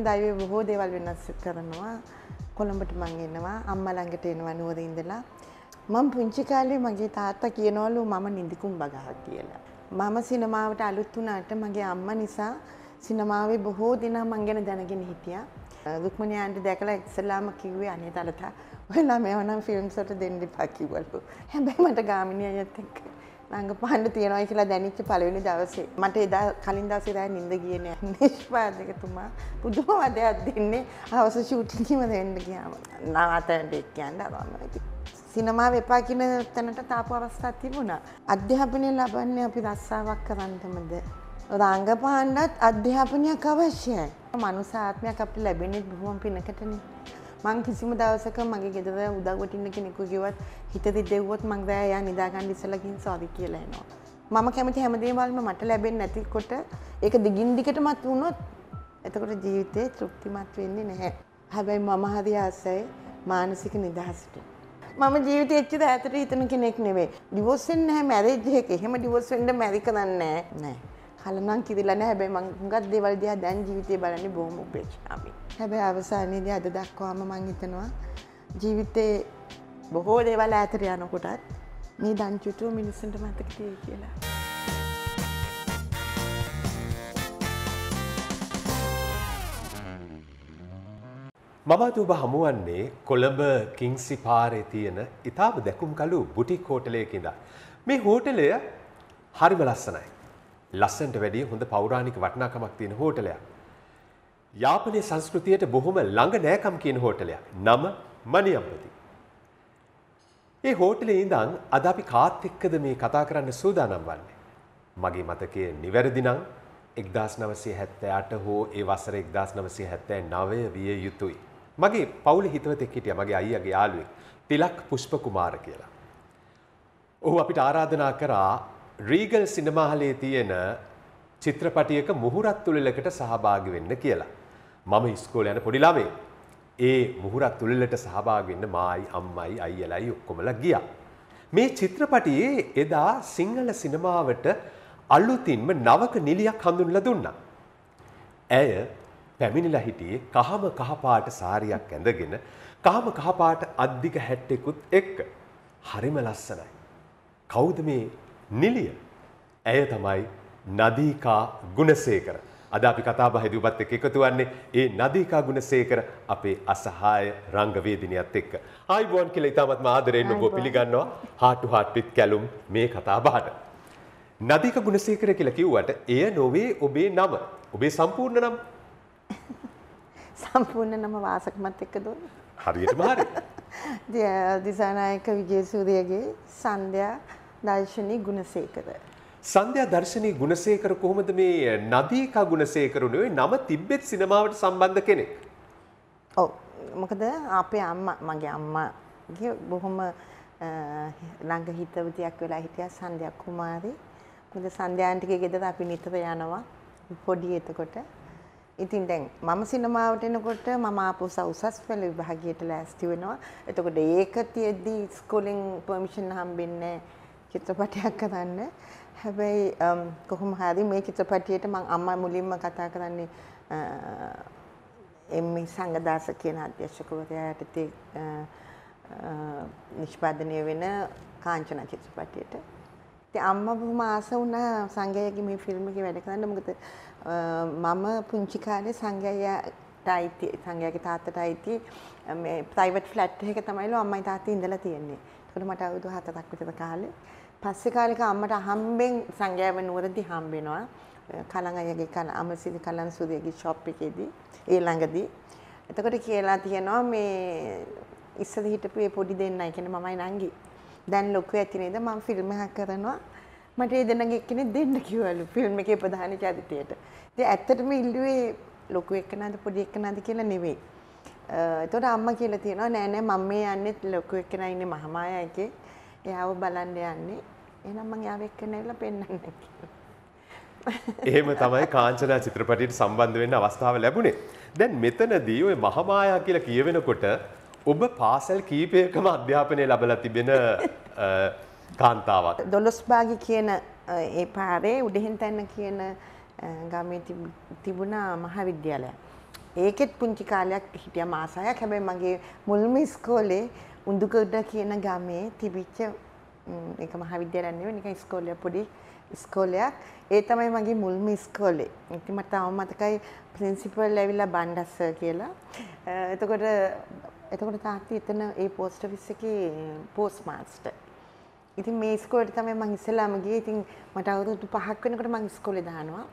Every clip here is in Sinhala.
දයිවේ බොහෝ දේවල් වෙනස් කරනවා කොළඹට මං එනවා අම්මා ළඟට එනවා නුවර ඉඳලා මම පුංචි කාලේ මගේ තාත්තා කියනවලු මම නිදිකුම් බගහක් කියලා මම සිනමාවට අලුත් වුණාට මගේ අම්මා නිසා සිනමාවේ බොහෝ දෙනා මං ගැන දැනගෙන හිටියා දුක්මනියන්ට දැකලා ඉස්සෙල්ලාම කිව්වේ අනේ තරතා ඔයාලා මේවනම් ෆිල්ම්ස් වලට දෙන්න එපා කිව්වලු හැබැයි මට ගාමිණී අයියත් එක්ක රඟපාන්න තියෙනවා කියලා දැනිච්ච පලවෙනි දවසේ මට එදා කලින් දවසේ රෑ නිින්ද කියන නිෂ්පාදකතුමා පුදුම වදයක් දෙන්නේ හවස ෂූටිකීම දෙන්න කියාම නවතට එක් කියන්න අරමති. සිනමා වෙපා කියන තැනට තාපු අවස්ථා තිබුණා. අධ්‍යාපනය ලබන්නේ අපි රස්සාවක් කරන්ටමද. රංගපාණ්ඩත් අධ්‍යාපනයක් අවශ්‍යයි. මනුසාත්මයක් අපි ලැබෙනෙත් බොහොම පිනකටනේ. මං කිසිම දවසක මගේ ගෙදර උදගොටින්න කෙනෙකු ගවත් හිතදි දෙව්වොත් මං දෑ යා නිදාගන්න ඉසලකින් සෝදි කියලනවා. මම කැමති හැමදේවල්ම මට ලැබෙන් නැතිකොට ඒක දිගින් දිකට මත් වුණොත් එතකොට ජීවිතය තෘප්තිමත් වෙන්නේ නැහැ. හැබැයි මම හරි ආසයි මානසික නිදහසට. මම ජීවිත එච්චි ඇතට හිතන කෙනෙක් නෙවේ ඩිවෝස්සෙන් හැ මැරජ්ය එක එහෙම ඩිවෝස්සෙන්ට මැරික දන්නෑ නෑ. හලනම් කිරිලන හැබැයි මංගත් දෙවල් දිහා දැන් ජීවිතය බලන්න බොහොම උපේක්ෂාව. හැබැයි අවසානයේද අද දක්වාම මං හිතනවා ජීවිතේ බොහෝ දේවල් ඇතර යනකොටත් මේ දංචුටුව මිනිස්සුන්ට මතක තිය කියලා. මමත් ඔබ හමුවන්නේ කොළඹ කිංසි පාරේ තියෙන ඉතාම දැකුම් කලු බුටික් හෝටලයකින්ද. මේ හෝටලය හරිම ලස්සනයි. ලස්සන්ට වැඩිය හොඳ පෞරාණික වටිනාකමක් තියෙන හෝටලයක්. යාපනයේ සංස්කෘතියට බොහොම ළඟ නෑකම් කියන හෝටලයක්. නම මණියම්පති. ඒ හෝටලේ ඉඳන් අද අපි කාත් එක්කද මේ කතා කරන්න සූදානම් වන්නේ. මගේ මතකයේ නිවැරදි නම් 1978 හෝ ඒ වසර 1979 විය යුතුයි. මගේ පවුලේ හිතවතෙක් හිටියා මගේ අයියාගේ යාළුවෙක් තිලක් පුෂ්ප කුමාර කියලා. ඔහු අපිට ආරාධනා කරා රීගල් සිනමාහලේ තියෙන චිත්‍රපටියක මුහුරත් තුළලකට සහභාගි වෙන්න කියලා. මම ඉස්කෝලේ යන පොඩි ළමේ. ඒ මුහුරත් තුළලට සහභාගි වෙන්න මායි අම්මයි අයියලයි ඔක්කොමලා ගියා. මේ චිත්‍රපටියේ එදා සිංහල සිනමාවට අලුතින්ම නවක නිලියක් හඳුන්ලා දුන්නා. ඇය පැමිණිලා හිටියේ කහම කහපාට සාරියක් ඇඳගෙන කහම කහපාට අද්දික හැට්ටෙකුත් එක්ක. හරිම ලස්සනයි. කෞද මේ නිලිය. ඇය තමයි නදීකා ගුණසේකර. අද අපි කතාබහේදී ඔබත් එක්ක එකතු වෙන්නේ ඒ නදීකා ගුණසේකර අපේ අසහාය රංගවේදිනියත් එක්ක. ආයිබෝන් කියලා ඉතාමත්ම ආදරෙන් ඔබ පිළිගන්නවා. heart to heart with Kalum මේ කතාබහට. නදීක ගුණසේකර කියලා කිව්වට එය නොවේ ඔබේ නම. ඔබේ සම්පූර්ණ නම සම්පූර්ණ නම වාසකමත් එක්ක දුන්න. හරියටම හරි. දිසානායක විජේසූරියගේ සන්ධ්‍යා දර්ශනී ගුණසේකර. සන්ධ්‍යා දර්ශනී ගුණසේකර කොහොමද මේ නදීකා ගුණසේකරුණේ නම තිබ්බෙත් සිනමාවට සම්බන්ධ කෙනෙක්? ඔව්. මොකද අපේ අම්මා මගේ අම්මා බොහොම ළඟ හිතවතියක් වෙලා හිටියා සන්ධ්‍යා කුමාරි. මොකද සන්ධ්‍යාන්ටිගේ ගෙදර අපි නිතර යනවා පොඩි එතකොට. ඉතින් දැන් මම සිනමාවට එනකොට මම ආපු උසස් පෙළ විභාගයට ලෑස්ති වෙනවා. එතකොට ඒක තියෙද්දි ස්කෝලෙන් පර්මිෂන් හම්බෙන්නේ නැහැ. චිත්‍රපටයක් කරන්න. හැබැයි um, කොහොම හරි මේ චිත්‍රපටියට මං අම්මා මුලින්ම කතා කරන්නේ uh, එම් සංගදාස කියන අධ්‍යක්ෂකවරයා යටතේ uh, uh, නිෂ්පාදනය වෙන කාංචනා චිත්‍රපටියට. ඉතින් අම්මා බොහොම ආස වුණා සංගයගේ මේ ෆිල්ම් එකේ වැඩ කරන්න. මොකද මම පුංචි කාලේ සංගයයට අයිති සංගයගේ තාත්තට අයිති මේ ප්‍රයිවට් ෆ්ලැට් එක තමයිලු අම්මයි තාත්තයි ඉඳලා තියෙන්නේ. ඒකට මට අවුරුදු 7ක් විතර කාලේ. පස්සේ කාලෙක අම්මට හම්බෙන් සංඝයාව නුවරදී හම්බෙනවා. කලන් අයගේ කන අමසිරි කලන් සුදේගේ ෂොප් එකේදී ඒ ළඟදී. එතකොට කියලා තියෙනවා මේ ඉස්සර හිටපු මේ පොඩි දෙන්නයි කියන්නේ මමයි නංගි. දැන් ලොකු ඇති නේද මම ෆිල්ම් එකක් කරනවා. මට ඒ දෙන්නගේ එක්කෙනෙක් දෙන්න කිව්වලු ෆිල්ම් එකේ ප්‍රධාන චරිතයට. ඉතින් ඇත්තටම ඉල්ලුවේ ලොකු එක්කනද පොඩි එක්කනද කියලා නෙවෙයි. එතකොට අම්මා කියලා තියෙනවා නෑ නෑ මම මේ යන්නේ ලොකු එක්කනයි ඉන්නේ මහමායා එකේ. එයාව බලන්න යන්නේ. එහෙනම් මං යාව එක්කන ඇවිල්ලා පෙන්වන්න එහෙම තමයි කාංචනා චිත්‍රපටයට සම්බන්ධ වෙන්න අවස්ථාව ලැබුණේ. දැන් මෙතනදී ওই මහමායා කියලා කියවෙනකොට ඔබ පාසල් කීපයකම අධ්‍යාපනය ලැබලා තිබෙන කාන්තාවක්. දොළොස්බාගි කියන ඒ පාරේ උඩහින් තැන්න කියන ගමේ තිබුණා මහාවිද්‍යාලය. ඒකෙත් පුංචි කාලයක් හිටිය මාසයක් හැබැයි මගේ මුල්ම ඉස්කෝලේ උඳුගොඩ කියන ගමේ තිබිච්ච ඒක මහාවිද්‍යාලයක් නෙවෙයි නිකන් ඉස්කෝලේ පොඩි ඉස්කෝලයක්. ඒ තමයි මගේ මුල්ම ඉස්කෝලේ. ඉතින් මට තාම මතකයි ප්‍රින්සිපල් ඇවිල්ලා බණ්ඩස් කියලා. එතකොට එතකොට තාත්තා එතන ඒ පෝස්ට් ඔෆිස් එකේ පෝස්ට් මාස්ටර්. ඉතින් මේ ඉස්කෝලේට තමයි මම ඉස්සෙල්ලාම ගියේ. ඉතින් මට අවුරුදු 5ක් වෙනකොට මම ඉස්කෝලේ දානවා.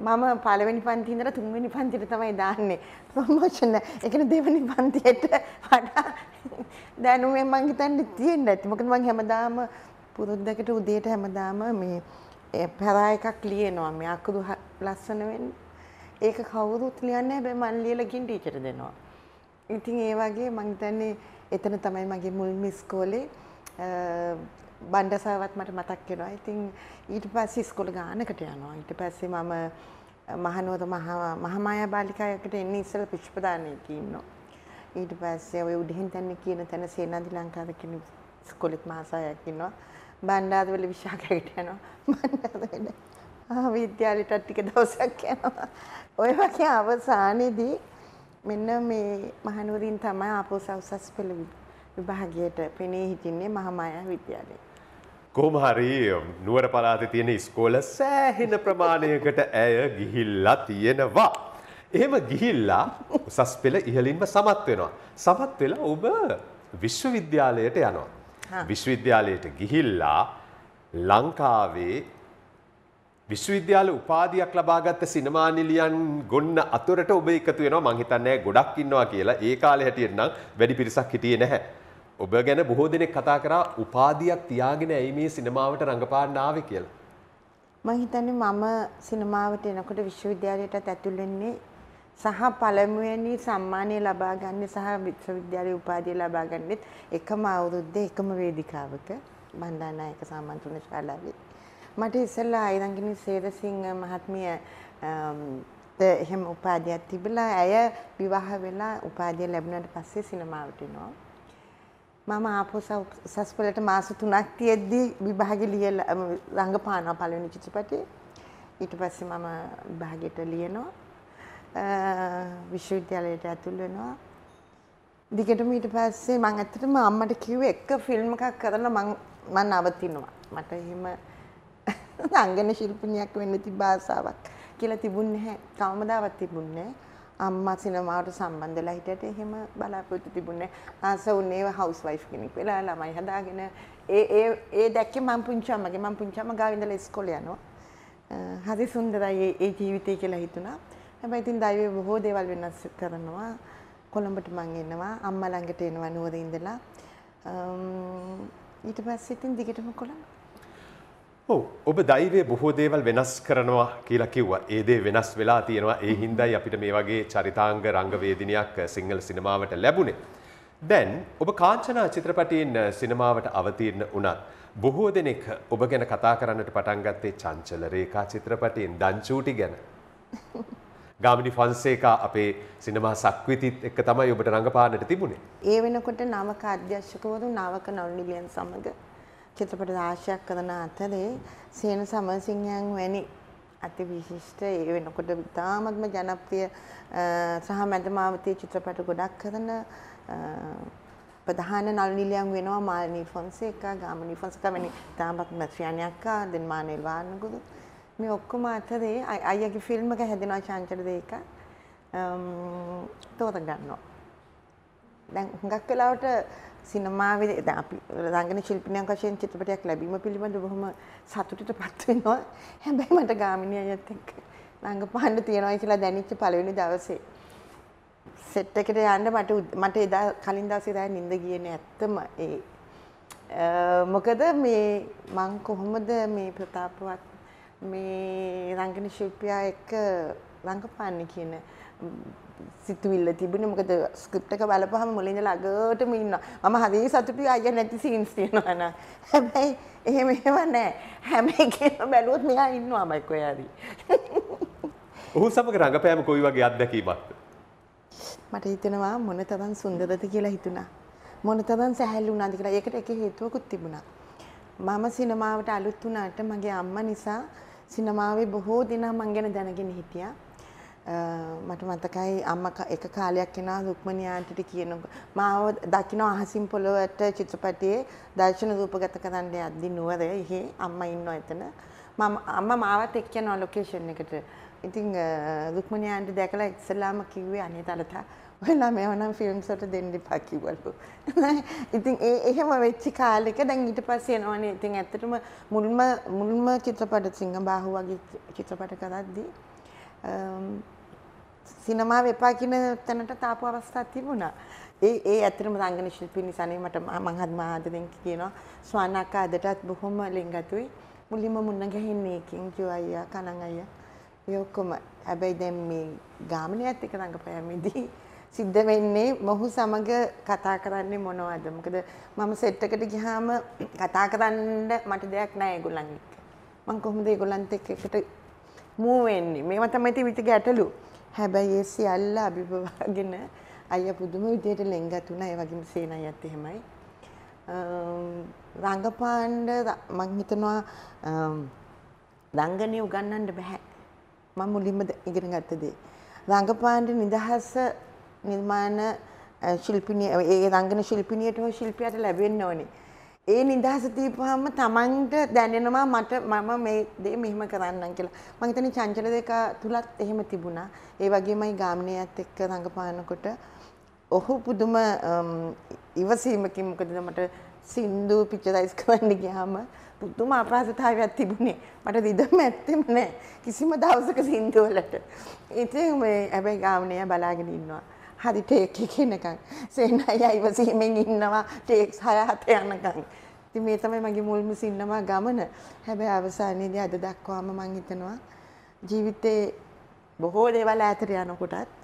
මම පළවෙනි පන්ති ඉඳලා තුන්වෙනි පන්තිට තමයි දාන්නේ ප්‍රොමෝෂන්. ඒ කියන්නේ දෙවෙනි පන්තියට වඩා දැනුමෙන් මං හිතන්නේ තියෙන්න ඇති. මොකද මං හැමදාම පුරුද්දකට උදේට හැමදාම මේ පැරා එකක් ලියනවා. මේ අකුරු ලස්සන වෙන්න. ඒක කවුරුත් ලියන්නේ හැබැයි මං ලියලා ගින් ටීචර් දෙනවා. ඉතින් ඒ වගේ මං හිතන්නේ එතන තමයි මගේ මුල් මිස් කෝලේ බණ්ඩසාවත් මට මතක් වෙනවා. ඉතින් ඊට පස්සේ ඉස්කෝල ගානකට යනවා. ඊට පස්සේ මම මහනුවර මහමායා බාලිකායකට එන්නේ ඉස්සෙල්ලා පිෂ්පදානයක ඉන්නවා. ඊට පස්සේ ඔය උඩින් තැන්නේ කියන තැන සේනාධි ලංකාවේ කියන ඉස්කෝලෙත් මහසායක් ඉන්නවා. බණ්ඩාරවල විශාකයකට යනවා. බණ්ඩාරවල විද්‍යාලයට ටික දවසක් යනවා. ඔය වගේ අවසානයේදී මෙන්න මේ මහනුවරින් තමයි ආපෝ සවසස් පෙළ විභාගයට පෙනී හිටින්නේ මහමායා විද්‍යාලයේ. කෝමහරි නුවර පලාති තියෙන ඉස්කෝල සෑහෙන ප්‍රමාණයකට ඇය ගිහිල්ලා තියෙනවා. එහෙම ගිහිල්ලා උසස් පෙළ ඉහලින්ම සමත් වෙනවා. සමත් වෙලා ඔබ විශ්වවිද්‍යාලයට යනවා. විශ්වවිද්‍යාලයට ගිහිල්ලා ලංකාවේ විශ්වවිද්‍යාල උපාධියක් ලබාගත්ත සිනමානිලියන් ගොන්න අතරට ඔබ එකතු වෙනවා මං හිතන්නේ ගොඩක් ඉන්නවා කියලා ඒ කාලේ හැටියට නම් වැඩි පිරිසක් හිටියේ නැහැ. ඔබ ගැන බොහෝ දෙනෙක් කතා කරා උපාධියක් තියාගෙන ඇයි මේ සිනමාවට රඟපාන්න ආවේ කියලා. මම හිතන්නේ මම සිනමාවට එනකොට විශ්වවිද්‍යාලයටත් ඇතුල් වෙන්නේ සහ පළමුවෙනි සම්මානය ලබා ගන්න සහ විශ්වවිද්‍යාලයේ උපාධිය ලබා ගන්නෙත් එකම අවුරුද්දේ එකම වේදිකාවක බණ්ඩාරනායක සාමන්ත්‍රණ ශාලාවේ. මට ඉස්සෙල්ලා අයරංගිනි සේරසිංහ මහත්මිය එහෙම උපාධියක් තිබිලා ඇය විවාහ වෙලා උපාධිය ලැබුණාට පස්සේ සිනමාවට එනවා. මම ආපෝ සස්පලට මාස 3ක් තියෙද්දි විභාගෙ ලියලා රංගපානවා පළවෙනි චිත්‍රපටේ. ඊට පස්සේ මම විභාගෙට ලියනවා. විශ්වවිද්‍යාලයට ඇතුල් වෙනවා. දිගටම ඊට පස්සේ මම ඇත්තටම අම්මට කිව්වේ එක ෆිල්ම් එකක් කරලා මම මම නවතිනවා. මට එහෙම රංගන ශිල්පිනියක් වෙන්න තිබ්බ ආසාවක් කියලා තිබුණ නැහැ. කවමදාවත් තිබුණ නැහැ. අම්මා සිනමාවට සම්බන්ධ වෙලා හිටියට එහෙම බලාපොරොත්තු තිබුණේ ආස උන්නේ හවුස් වයිෆ් කෙනෙක් වෙලා ළමයි හදාගෙන ඒ ඒ ඒ දැක්කේ මම පුංචි අම්මගේ මම පුංචි අම්ම ගාව ඉඳලා ඉස්කෝලේ යනවා හරි සුන්දරයි ඒ ජීවිතය කියලා හිතුණා හැබැයි ඉතින් දෛවය බොහෝ දේවල් වෙනස් කරනවා කොළඹට මං එනවා අම්මා ළඟට එනවා නුවර ඉඳලා ඊට පස්සේ ඉතින් දිගටම කොළඹ ඔව් ඔබ දෛවයේ බොහෝ දේවල් වෙනස් කරනවා කියලා කිව්වා. ඒ දේ වෙනස් වෙලා තියෙනවා. ඒ හින්දායි අපිට මේ වගේ චරිතාංග රංගවේදිනියක් සිංහල සිනමාවට ලැබුණේ. දැන් ඔබ කාංචනා චිත්‍රපටයෙන් සිනමාවට අවතීර්ණ වුණත් බොහෝ දෙනෙක් ඔබ ගැන කතා කරන්නට පටන් ගත්තේ චංචල රේඛා චිත්‍රපටයෙන් දන්චූටි ගැන. ගාමිණි ෆොන්සේකා අපේ සිනමා සක්විතිත් එක්ක තමයි ඔබට රඟපාන්නට තිබුණේ. ඒ වෙනකොට නාමක අධ්‍යක්ෂකවරු නාවක නවනිලියන් සමග චිත්‍රපට රාශියක් කරන අතරේ සේන සමරසිංහයන් වැනි අති විශිෂ්ට ඒ වෙනකොට ඉතාමත්ම ජනප්‍රිය සහ මැදමාවතී චිත්‍රපට ගොඩක් කරන ප්‍රධාන නළුනිලියන් වෙනවා මාලනී ෆොන්සේකා ගාමනී ෆොන්සේකා වැනි ඉතාමත් මැත්‍රියණයක්කා දෙන්මානෙල් වානගුරු මේ ඔක්කොම අතරේ අයියගේ ෆිල්ම් එක හැදෙනවා චංචල දෙක තෝරගන්නවා දැන් හුඟක් වෙලාවට සිනමාවේ දැන් අපි රංගන ශිල්පිනියක් වශයෙන් චිත්‍රපටයක් ලැබීම පිළිබඳ බොහොම සතුටට පත් වෙනවා. හැබැයි මට ගාමිණී අයත් එක්ක රංගපාන්න තියනවා කියලා දැනෙච්ච පළවෙනි දවසේ සෙට් එකට යන්න මට මට එදා කලින් දවසේ දැන් නිින්ද ගියේ නෑ ඇත්තම ඒ මොකද මේ මං කොහොමද මේ ප්‍රතාපවත් මේ රංගන ශිල්පියා එක්ක රංගපාන්නේ කියන සිතුවිල්ල තිබුණ මොකද ස්ක්‍රප්ටක බලපහම මුලින්ද ලගටම ඉන්න මම හදී සතුටි අය නැති සීන්ස් තියෙනවන හැබැයි එහෙම එහෙම නෑ හැම එකම බැලුවොත් මෙයා ඉන්නවා මයි කොයාරි ඔහු සමග රඟපෑම කොයි වගේ අත්දැකීමක්ද මට හිතෙනවා මොන තරම් සුන්දරද කියලා හිතුණා මොන තරම් සැහැල්ලු වුණාද කියලා ඒකට එක හේතුවකුත් තිබුණා මම සිනමාවට අලුත් වුණාට මගේ අම්මා නිසා සිනමාවේ බොහෝ දෙනා මං ගැන දැනගෙන හිටියා මට මතකයි අම්ම එක කාලයක් එෙන දුක්මනයාන්ටිට කියන මාව දකින අහසිම් පොළොවට චිත්‍රපටියේ දර්ශන දූපගත කරන්න අද්දි නුවර එහෙ අම්ම ඉන්න එතන මම අම්ම මාවත් එක්ක නොලොකේෂන් එකට ඉතිං දුක්මනයාන්ට දැකලා එක්සල්ලාම කිව්වේ අනේ තලතා ඔයලා මෙවනම් ෆිල්ම්සට දෙන්න පකිවලු ඉතින් ඒ එහෙම වෙච්චි කාලෙක දැන් ඊට පස්සේ එනවනේ ඉතින් ඇත්තටම මුල්ම මුල්ම චිත්‍රපට සිංහ බාහු වගේ චිත්‍රපට කරද්දී සිනමාව එපා කියන තැනට තාපු අවස්ථාවක් තිබුණා. ඒ ඒ ඇත්තටම රංගන ශිල්පී නිසානේ මට මං හත් මහදෙන් කියනවා ස්වානක අදටත් බොහොම ලෙන්ගතුයි. මුලින්ම මුන්න ගැහෙන්නේ එකෙන් කිව්ව අයියා කනන් අයියා. ඒ ඔක්කොම හැබැයි දැන් මේ ගාමිණියත් එක්ක රංගපෑමේදී සිද්ධ වෙන්නේ මොහු සමග කතා කරන්නේ මොනවද? මොකද මම සෙට් එකට ගියාම කතා කරන්න මට දෙයක් නැහැ ඒගොල්ලන් එක්ක. මං කොහොමද ඒගොල්ලන්ත් එක්ක එකට මූවෙන්නේ මේව තමයි තිබිච්ච ගැටලු. හැබැයි ඒ සියල්ල අභිභවාගෙන අයියා පුදුම විදියට ලෙන්ගතුණා ඒ වගේම සේන අයත් එහෙමයි. රංගපාණ්ඩ මම හිතනවා රංගනේ උගන්වන්න බෑ. මම මුලින්ම ඉගෙන ගත්ත දේ. රංගපාණ්ඩ නිදහස නිර්මාණ ශිල්පිනිය ඒ රංගන ශිල්පිනියට හෝ ශිල්පියට ලැබෙන්න ඕනේ. ඒ නිදහස දීපුවාම තමන්ට දැනෙනවා මට මම මේ දේ මෙහෙම කරන්නම් කියලා. මම හිතන්නේ චංචල දෙක තුලත් එහෙම තිබුණා. ඒ වගේමයි ගාමිණියත් එක්ක රඟපානකොට ඔහු පුදුම ඉවසීමකින් මොකද මට සින්දු පික්චරයිස් කරන්න ගියාම පුදුම අපහසුතාවයක් තිබුණේ. මට රිදම ඇත්තෙම නැහැ. කිසිම දවසක සින්දුවලට. ඉතින් මේ හැබැයි ගාමිණිය බලාගෙන ඉන්නවා. හරි ටේක් එකනකං සේන අය ඉවසීමෙන් ඉන්නවා ටේක්ස් හය හත යනකං ති මේ තමයි මගේ මුල්ම සින්නවා ගමන හැබැ අවසානයේදී අද දක්වාම මං හිතනවා ජීවිතේ බොහෝ දේවල් ඇතර යනකොටත්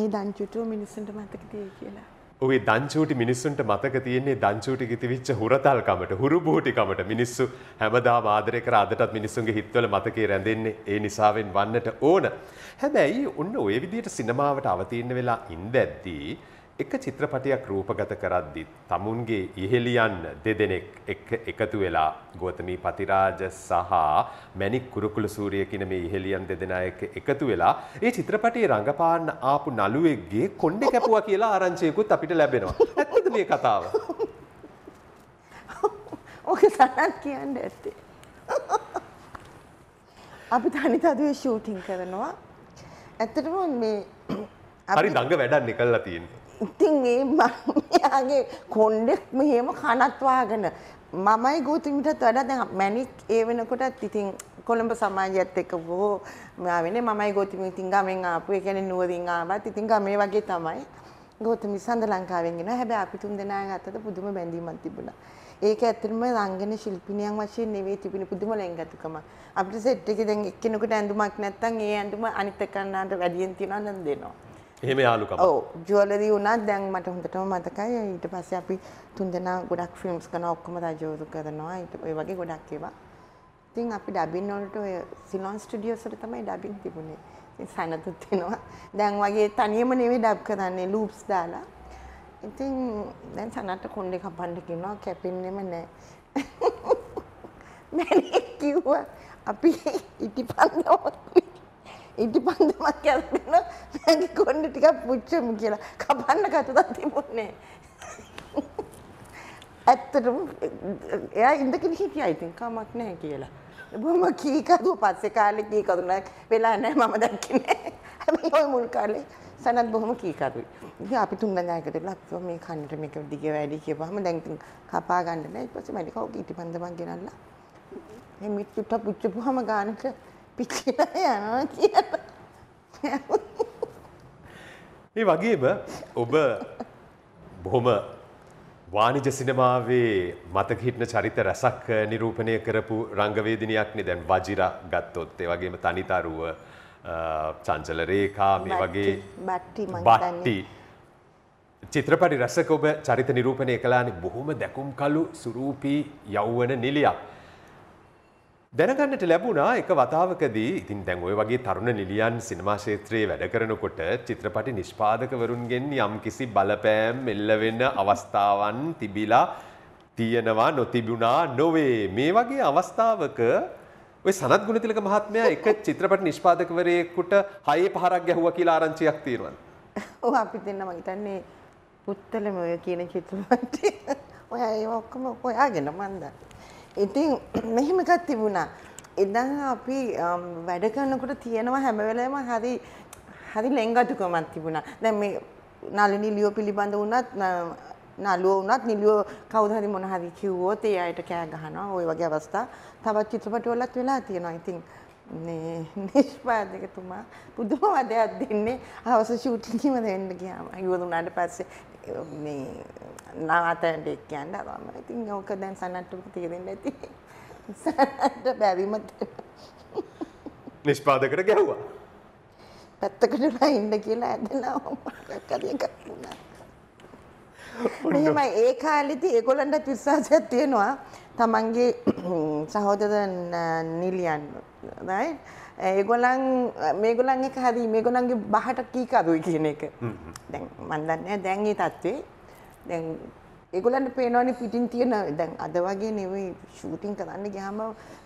මේ දංචුටුව මිනිස්සුන්ට මතක තිය කියලා ඔගේ දංචූටි මිනිස්සුන්ට මතක තියන්නේ දංචූටි ගිතිවිච්ච හුරතල්කමට හුරු බූටිකමට මිනිස්සු හැමදා ආදරය කර අදටත් මිනිස්සුන්ගේ හිත්වල මතකේ රැඳෙන්නේ ඒ නිසාවෙන් වන්නට ඕන. හැබැයි ඔන්න ඔය විදියට සිනමාවට අවතීන්න වෙලා ඉන්දැද්දී එක චිත්‍රපටයක් රූපගත කරද්දි තමුන්ගේ ඉහෙලියන්න දෙදෙනෙක් එකතු වෙලා ගෝතමී පතිරාජ සහ මැණික් කුරුකුළු සූරිය කියන මේ ඉහෙලියන් දෙදෙනා එකතු වෙලා ඒ චිත්‍රපටයේ රඟපාන්න ආපු නළුවෙක්ගේ කොණ්ඩේ කැපුවා කියලා ආරංචියකුත් අපිට ලැබෙනවා. ඇත්තද මේ කතාව? ඔක සනන් කියන්න ඇත්තේ. අපි තනිතදුවේ ෂූටින් කරනවා. ඇත්තටම මේ හරි දඟ වැඩන්නේ කළලා තියෙන්නේ. ඉතින් ඒ මයාගේ කොණ්ඩෙක් මෙහෙම කනත්වාගෙන මමයි ගෝතමිටත් වඩා දැන් මැනික් ඒ වෙනකොටත් ඉතින් කොළඹ සමාජයත් එක්ක බොහෝ මෙයා වෙන්නේ මමයි ගෝතමි ඉතින් ගමෙන් ආපු ඒ කියන්නේ නුවරින් ආවත් ඉතින් ගමේ වගේ තමයි ගෝතමි සඳ ලංකාවෙන් එනවා හැබැයි අපි තුන් දෙනා ගත්තද පුදුම බැඳීමක් තිබුණා ඒක ඇත්තටම රංගන ශිල්පිනියන් වශයෙන් නෙවෙයි තිබෙන පුදුම ලැංගතුකම. අපිට සෙට් එකේ දැන් එක්කෙනෙකුට ඇඳුමක් නැත්නම් ඒ ඇඳුම අනිත් එක්කනට වැඩියෙන් තියනවා නම් දෙනවා. එහෙම යාලුකම. ඔව් ජුවලරි වුණත් දැන් මට හොඳටම මතකයි ඊට පස්සේ අපි තුන්දෙනා ගොඩක් ෆිල්ම්ස් කරනවා ඔක්කොම රජෝරු කරනවා ඒ වගේ ගොඩක් ඒවා. ඉතින් අපි ඩබින් වලට ඔය සිලොන් ස්ටුඩියෝස් වල තමයි ඩබින් තිබුණේ. ඉතින් සනතුත් වෙනවා. දැන් වගේ තනියම නෙවෙයි ඩබ් කරන්නේ ලූප්ස් දාලා. ඉතින් දැන් සනට කොණ්ඩේ කපන්න කියනවා කැපින්නෙම නැහැ. මම කිව්වා අපි ඉටිපන්නවා. ඉටිපන්දමක් කැලගෙන නැගේ කොන්න ටිකක් පුච්චමු කියලා කපන්න කටුදක් තිබුණේ. ඇත්තටම එයා ඉඳගෙන හිටියා ඉතින් කමක් නැහැ කියලා. බොහොම කීකරුව පස්සේ කාලේ කීකරු නැහැ වෙලා නැහැ මම දැක්කේ නැහැ. හැබැයි ওই මුල් කාලේ සනත් බොහොම කීකරුයි. ඉතින් අපි තුන් දණයකට ලක්ව මේ කන්නට මේක දිග වැඩි කියපුවාම දැන් ඉතින් කපා ගන්න නැහැ. ඊපස්සේ මම කවුරු ඉටිපන්දමක් ගෙනල්ලා මේ මිට්ටුට පුච්චපුවාම ගානට පිච්චිලා යනවා කියලා ඒ වගේම ඔබ බොහොම වාණිජ සිනමාවේ මතක හිටින චරිත රසක් නිරූපණය කරපු රංගවේදිනියක්නේ දැන් වජිරා ගත්තොත් ඒ වගේම තනිතරුව චංචල රේඛා මේ වගේ බට්ටි චිත්‍රපටි රසක ඔබ චරිත නිරූපණය කළානේ බොහොම දැකුම් කළු සුරූපී යෞවන නිලියක් දැනගන්නට ලැබුණා එක වතාවකදී ඉතින් දැන් ඔය වගේ තරුණ නිලියන් සිනමා ක්ෂේත්‍රයේ වැඩ කරනකොට චිත්‍රපටි නිෂ්පාදකවරුන්ගෙන් යම් කිසි බලපෑම් එල්ල වෙන අවස්ථාවන් තිබිලා තියෙනවා නොතිබුණා නොවේ මේ වගේ අවස්ථාවක ඔය සනත් ගුණතිලක මහත්මයා එක චිත්‍රපට නිෂ්පාදකවරයෙකුට හයේ පහරක් ගැහුවා කියලා ආරංචියක් තියෙනවා. ඔව් අපි දෙන්න මම හිතන්නේ පුත්තලම ඔය කියන චිත්‍රපටි ඔයා ඒව ඔක්කොම හොයාගෙන මන්ද ඉතින් මෙහෙම එකක් තිබුණා. එදා අපි වැඩ කරනකොට තියෙනවා හැම වෙලේම හරි හරි ලෙන්ගතුකමක් තිබුණා. දැන් මේ නලිනී ලියෝ පිළිබඳ වුණත් නළුවෝ වුණත් නිලියෝ කවුද හරි මොන හරි කිව්වොත් ඒ අයට කෑ ගහනවා. ওই වගේ අවස්ථා තවත් චිත්‍රපටවලත් වෙලා තියෙනවා. ඉතින් මේ නිෂ්පාදකතුමා පුදුම වදයක් දෙන්නේ. හවස ෂූටින් එකම දෙන්න ගියාම. ඉවරුණාට පස්සේ මේ නවතට එක් කියන්න අරම ඉතින් ඕක දැන් සනට්ටුක තේරෙන්න ඇති සනට බැරිමට නිෂ්පාදකට ගැහ්වා පැත්තකට ඉන්න කියලා ඇදලාකරිය කරුණා මෙහෙම ඒ කාලෙදි ඒගොල්ලන්ට විශ්වාසයක් තියෙනවා තමන්ගේ සහෝදර නිලියන් නයි ඒගොල්ලන් මේගොල්ලන් එක හරි මේගොල්ලන්ගේ බහට කීකරුයි කියන එක දැන් මන් දන්නේ දැන් ඒ තත්ත්වේ දැන් ඒගොලන්ට පේනවනි පිටින් තියෙන දැන් අද වගේ නෙවෙයි ෂූටින් කරන්න ගියාම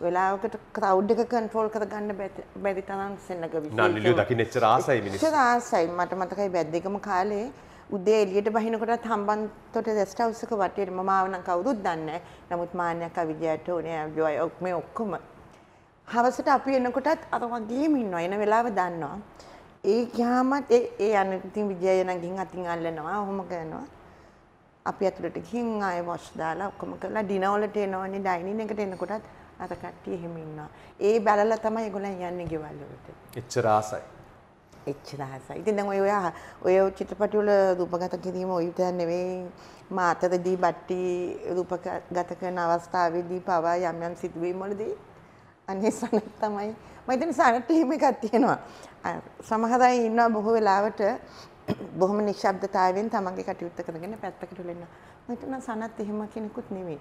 වෙලාවකට ක්‍රවුඩ් එක කන්ට්‍රෝල් කරගන්න බැරි තරම් සෙන්නක විශ්වාසයි. දකින්න එච්චර ආසයි මිනිස්සු. එච්චර ආසයි මට මතකයි බැද්දේකම කාලේ උදේ එළියට බහිනකොටත් හම්බන්තොට රෙස්ට් හවුස් එක වටේට මම ආව නම් කවුරුත් දන්නේ නැහැ. නමුත් මාන්නයක් අවිද්‍යාවට උනේ ජොයි මේ ඔක්කොම. හවසට අපි එනකොටත් අර වගේම ඉන්නවා. එන වෙලාව දන්නවා. ඒ ගියාමත් ඒ ඒ අනිතින් විජයනගෙන් අතින් අල්ලනවා. ඔහොම කරනවා. අපි ඇතුළට ගිහින් ආයෙ වොෂ් දාලා ඔක්කොම කරලා ඩිනවලට එනවනේ ඩයිනින් එකට එනකොටත් අර කට්ටිය එහෙම ඉන්නවා. ඒ බලලා තමයි ඒගොල්ලන් යන්නේ ගෙවල් වලට. එච්චර ආසයි. එච්චර ආසයි. ඉතින් දැන් ඔය ඔයා ඔය චිත්‍රපටි වල රූපගත කිරීම ඔය විතර නෙවෙයි මා අතදී බට්ටි රූපගත කරන අවස්ථාවේදී පවා යම් යම් සිදුවීම් වලදී අනේ සනත් තමයි. මම ඉතින් සනත් එහෙම එකක් තියෙනවා. සමහර අය ඉන්නවා බොහෝ වෙලාවට බොහොම නිශ්ශබ්දතාවයෙන් තමන්ගේ කටයුත්ත කරගෙන පැත්තකට වෙන්න. මම හිතනවා සනත් එහෙම කෙනෙකුත් නෙමෙයි.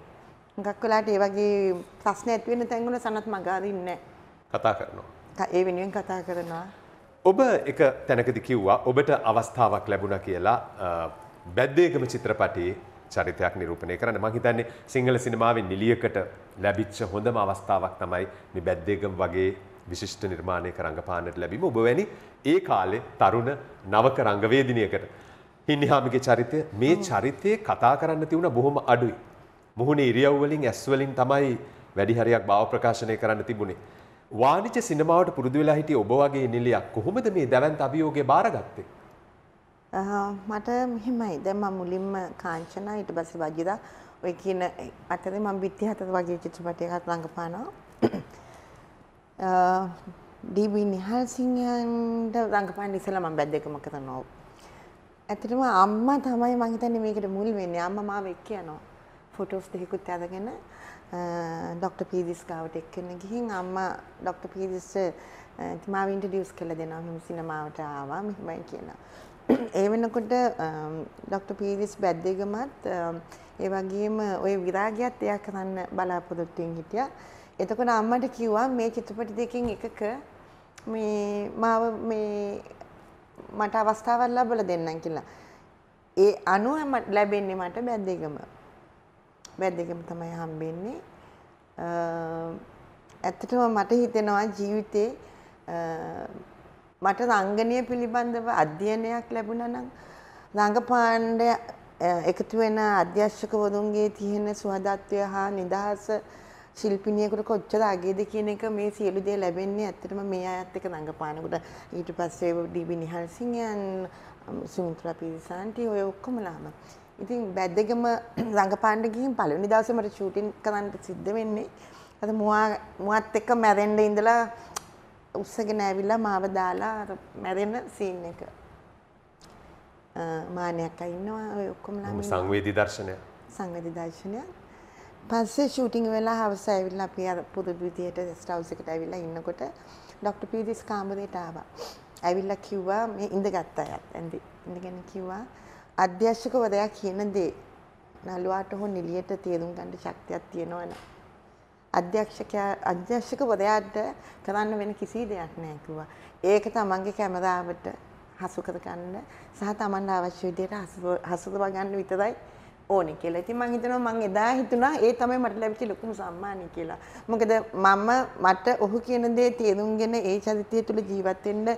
හුඟක් වෙලාට ඒ වගේ ප්‍රශ්න ඇති වෙන තැන්වල සනත් මග අරින්නේ කතා කරනවා. ඒ වෙනුවෙන් කතා කරනවා. ඔබ එක තැනකදි කිව්වා ඔබට අවස්ථාවක් ලැබුණ කියලා බැද්දේකම චිත්‍රපටයේ චරිතයක් නිරූපණය කරන්න මං හිතන්නේ සිංහල සිනමාවේ නිලියකට ලැබිච්ච හොඳම අවස්ථාවක් තමයි මේ බැද්දේගම් වගේ විශිෂ්ට නිර්මාණයක රඟපානට ලැබීම ඔබ වැනි ඒ කාලේ තරුණ නවක රංගවේදිනියකට. හින්නිහාමිගේ චරිතය මේ චරිතය කතා කරන්න තිවුණ බොහොම අඩුයි. මුහුණ ඉරියව්වලින් ඇස්වලින් තමයි වැඩිහරයක් බව ප්‍රකාශනය කරන්න තිබුණේ. වානිච සිනමාවට පුරුදු වෙලා හිටිය ඔබ වගේ නිලයක් කොහොමද මේ දැවන්ත අභියෝගේ බාරගත්තේ? මට මෙහෙමයි. දැන් මම මුලින්ම කාංචනා ඊට පස්සේ වජිරා ඔය කියන අතරේ මම 77 වගේ චිත්‍රපටයකට රඟපානවා. ඩීබී නිහල් සිංහන්ට රඟපාන්න ඉස්සෙල්ලා මම බැද්දේක මොකද නෝ. ඇත්තටම අම්මා තමයි මං හිතන්නේ මේකට මුල් වෙන්නේ. අම්මා මාව එක්ක යනවා. ෆොටෝස් දෙකකුත් අරගෙන ඩොක්ටර් පීදිස් ගාවට එක්කෙන ගිහින් අම්මා ඩොක්ටර් පීදිස්ට මාව ඉන්ට්‍රොඩියුස් කරලා දෙනවා. මෙහි සිනමාවට ආවා මෙහෙමයි කියලා. ඒ වෙනකොට ඩොක්ටර් පීදිස් බැද්දේගමත් ඒ වගේම ওই විරාගයත් එයා කරන්න බලාපොරොත්තුෙන් හිටියා. එතකොට අම්මට කිව්වා මේ චිත්‍රපටි දෙකෙන් එකක මේ මාව මේ මට අවස්ථාවක් ලැබලා දෙන්නම් කියලා. ඒ අනුව ලැබෙන්නේ මට බැද්දේගම. බැද්දේගම තමයි හම්බෙන්නේ. ඇත්තටම මට හිතෙනවා ජීවිතේ මට රංගනය පිළිබඳව අධ්‍යයනයක් ලැබුණා නම් රංගපාණ්ඩ එකතු වෙන අධ්‍යක්ෂකවරුන්ගේ තියෙන සුහදත්වය හා නිදහස ශිල්පිනියකට කොච්චර අගේද කියන එක මේ සියලු දේ ලැබෙන්නේ ඇත්තටම මේ අයත් එක්ක රඟපානකොට ඊට පස්සේ ඩීබී නිහල් සිංහයන් සුමිත්‍රා පිරිසාන්ටි ඔය ඔක්කොමලාම ඉතින් බැද්දගම රඟපාන්න ගිහින් පළවෙනි දවසේ මට ෂූටින් කරන්න සිද්ධ වෙන්නේ අද මුවා මුවත් එක්ක මැරෙන්න ඉඳලා උස්සගෙන ඇවිල්ලා මාව දාලා අර මැරෙන සීන් එක මානයක් අයින්නවා ඔය ඔක්කොම ලාම සංවේදී දර්ශනය සංවේදී දර්ශනයක් පස්සේ ෂූටිං වෙලා හවස ඇවිල්ලා අපි අර පුරුදු විදියට ගෙස්ට් හවුස් එකට ඇවිල්ලා ඉන්නකොට ડોක්ටර් පීදිස් කාමරේට ආවා. ඇවිල්ලා කිව්වා මේ ඉඳගත් අයත් ඇඳි ඉඳගෙන කිව්වා අධ්‍යක්ෂකවරයා කියන දේ නළුවාට හෝ නිලියට තේරුම් ගන්න ශක්තියක් තියෙනවනේ. අධ්‍යක්ෂකයා අධ්‍යක්ෂකවරයාට කරන්න වෙන කිසි දෙයක් නැහැ කිව්වා. ඒක තමන්ගේ කැමරාවට හසු කරගන්න සහ තමන්ට අවශ්‍ය විදියට හසුරවා ගන්න විතරයි ඕනේ කියලා. ඉතින් මම හිතනවා මම එදා හිතුණා ඒ තමයි මට ලැබිච්ච ලොකුම සම්මානය කියලා. මොකද මම මට ඔහු කියන දේ තේරුම්ගෙන ඒ චරිතය තුළ ජීවත් වෙන්න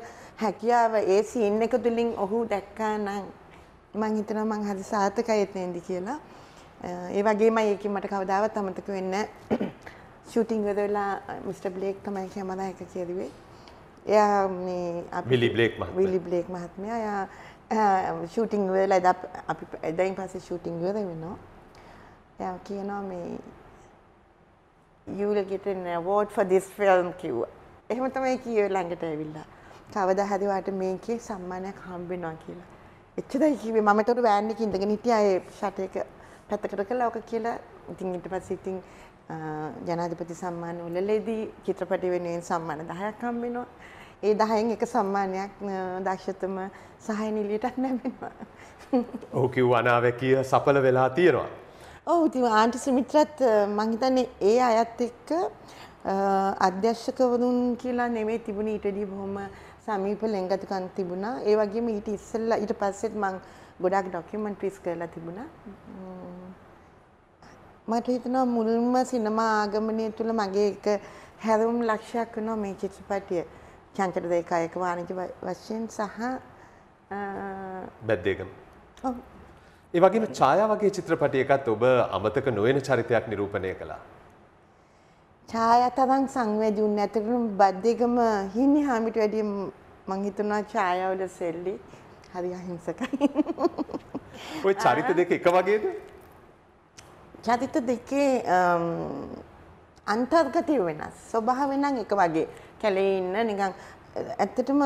හැකියාව ඒ සීන් එක තුලින් ඔහු දැක්කා නම් මම හිතනවා මම හරි සාර්ථකයි එතනදී කියලා. ඒ වගේම ඒක මට කවදාවත් අමතක වෙන්න ෂූටිං වෙලා මිස්ටර් බ්ලේක් තමයි කැමරා එක කෙරුවේ. එයා මේ අපි විලි බ්ලේක් මහත්මයා විලි බ්ලේක් මහත්මයා එයා ෂූටිං වෙලා එදා අපි එදයින් පස්සේ ෂූටිං ඉවර වෙනවා. එයා කියනවා මේ you will get an award for this film කිව්වා. එහෙම තමයි කියේ ළඟට ඇවිල්ලා. කවදා හරි වාට මේකේ සම්මානයක් හම්බෙනවා කියලා. එච්චරයි කිව්වේ මම ඒතර වෑන් එකේ ඉඳගෙන හිටියා ඒ ෂට් එක පැත්තකට කළා ඔක කියලා. ඉතින් ඊට පස්සේ ඉතින් ජනාධිපති සම්මාන උළෙලේදී චිත්‍රපටි වෙනුවෙන් සම්මාන 10ක් හම්බෙනවා. ඒ දහයෙන් එක සම්මානයක් දක්ෂතම සහය නිලියටත් නැමෙනවා. ඕ කිව් අනාවැකිය සපල වෙලා තියෙනවා. ඔවු ති ආන්ටි සුමිත්‍රත් මංහිතන්නේ ඒ අයත් එක්ක අධ්‍යශ්‍යකවරුන් කියලා නෙමේ තිබුණ ඉටඩී බොහොම සමීප ලෙංගතුකන් තිබුණා ඒ වගේම ඊට ඉස්සල්ලා ඊට පස්සෙත් මං ගොඩක් ඩොකියමන්ට්‍රීස් කරලා තිබුණා මට හිතනවා මුල්ම සිනමා ආගමනය තුළ මගේ එක හැරුම් ලක්ෂයක් වෙනවා මේ චිත්‍රපටිය චංචල දේකායක වාණිජ වශයෙන් සහ බැද්දේගම. ඔව්. ඒ වගේම ඡායා වගේ චිත්‍රපටයකත් ඔබ අමතක නොවන චරිතයක් නිරූපණය කළා. ඡායා තරම් සංවේදීුන් නැතිනම් බැද්දේගම හිමි හාමිට වැඩිය මං හිතනවා ඡායා වල සෙල්ලි හරි අහිංසකයි. ওই චරිත දෙක එක වගේද? චරිත දෙකේ අන්තර්ගතය වෙනස්. ස්වභාවය නම් එක වගේ. කැලේ ඉන්න නිකන් ඇත්තටම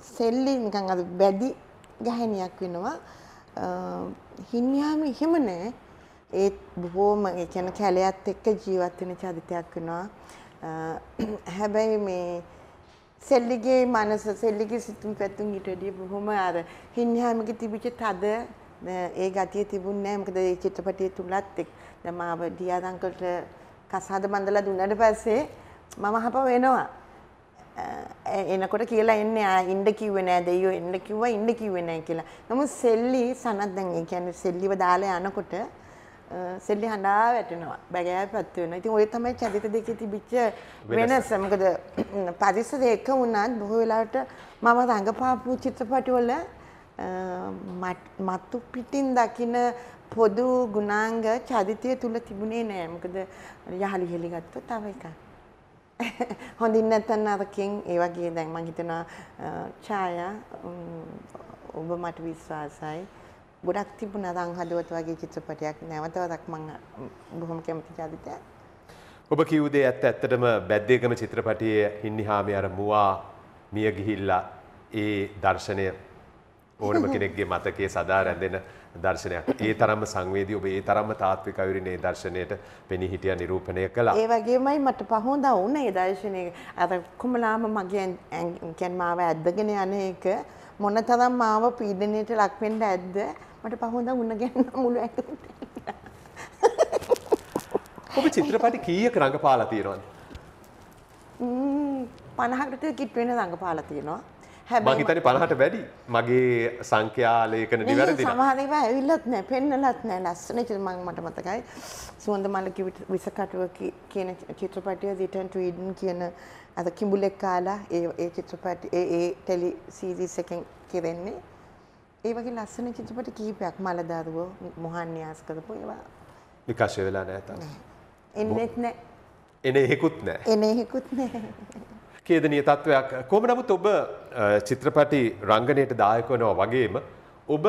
සෙල්ලි නිකන් අර බැදි ගැහණියක් වෙනවා. හින්යාම එහෙම නෑ. ඒත් බොහොම ඒ කියන්නේ කැලයත් එක්ක ජීවත් වෙන චරිතයක් වෙනවා. හැබැයි මේ සෙල්ලිගේ මනස සෙල්ලිගේ සිතුම් පැතුම් ඊට වැඩිය බොහොම අර හින්යාමගේ තිබිච්ච තද ඒ ගතිය තිබුණේ නැහැ. මොකද ඒ චිත්‍රපටිය තුලත් එක් දැන් මාව ඩියාදංකල්ට කසාද බඳලා දුන්නට පස්සේ මම හප වෙනවා. එනකොට කියලා එන්න ඉන්ඩ කිව්ව නෑ දෙයෝ එන්න කිව්ව ඉන්ඩ කිව්ව නෑ කියලා. නමුත් සෙල්ලි සනත් දැන් ඒ කියන්නේ සෙල්ලිව දාලා යනකොට සෙල්ලි හඬා වැටෙනවා. බගෑ පත් වෙනවා. ඉතින් ඔය තමයි චරිත දෙකේ තිබිච්ච වෙනස. මොකද පරිසර එක වුණත් බොහෝ වෙලාවට මම රඟපාපු චිත්‍රපටිවල මත්තු පිටින් දකින පොදු ගුණාංග චරිතය තුල තිබුණේ නෑ. මොකද යහලි හෙලි ගත්තොත් තව එකක්. හොඳින් නැත්නම් අරකින් ඒ වගේ දැන් මම හිතනවා ඡායා ඔබ මට විශ්වාසයි. ගොඩක් තිබුණා රං හදවත වගේ චිත්‍රපටයක් නැවතවරක් මම බොහොම කැමති චරිතයක්. ඔබ කිව් දේ ඇත්ත ඇත්තටම බැද්දේකම චිත්‍රපටයේ හින්නිහාමේ අර මුවා මිය ගිහිල්ලා ඒ දර්ශනය ඕනම කෙනෙක්ගේ මතකයේ සදා රැඳෙන දර්ශනයක් ඒ තරම්ම සංවේදී ඔබ ඒ තරම්ම තාත්වික අයුරින් ඒ දර්ශනයට පෙනී හිටියා නිරූපණය කළා. ඒ වගේමයි මට පහොඳා වුණා ඒ දර්ශනයේ අර කුමලාම මගේ කියන්නේ මාව ඇද්දගෙන යන එක මොනතරම් මාව පීඩනයට ලක් වෙන්න ඇද්ද මට පහොඳා වුණ ගැන මුළු ඇඟට. ඔබ චිත්‍රපටි කීයක රඟපාලා තියෙනවද? ම්ම් 50කට කිට් වෙන රඟපාලා තියෙනවා. මහිතන පණහට වැඩි මගේ සංඛ්‍යාලයකන නිවැරදි සමහරව ඇවිල්ලත් නෑ පෙන්නලත් නෑ ලස්සන චිල්මං මට මතකයි සුවඳ මලකි විසකටුව කියන චිත්‍රපටිය දිටන් ටීඩන් කියන ඇත කිඹුලෙක් කාලා ඒ ඒ චිත්‍රපට ඒ ටෙලි සීදිස් එකෙන් කෙරෙන්නේ ඒ වගේ ලස්සන චිත්‍රපට කීපයක් මලදරුවෝ මොහන්්‍යයාස් කරපු ඒවා විකාශය වෙලා නෑ එන්නෙත් නෑ එන එහෙකුත් නෑ එන එහෙකුත් නෑ කේදනීය තත්වයක් කොහොම නමුත් ඔබ චිත්‍රපටි රංගනයට දායක වෙනවා වගේම ඔබ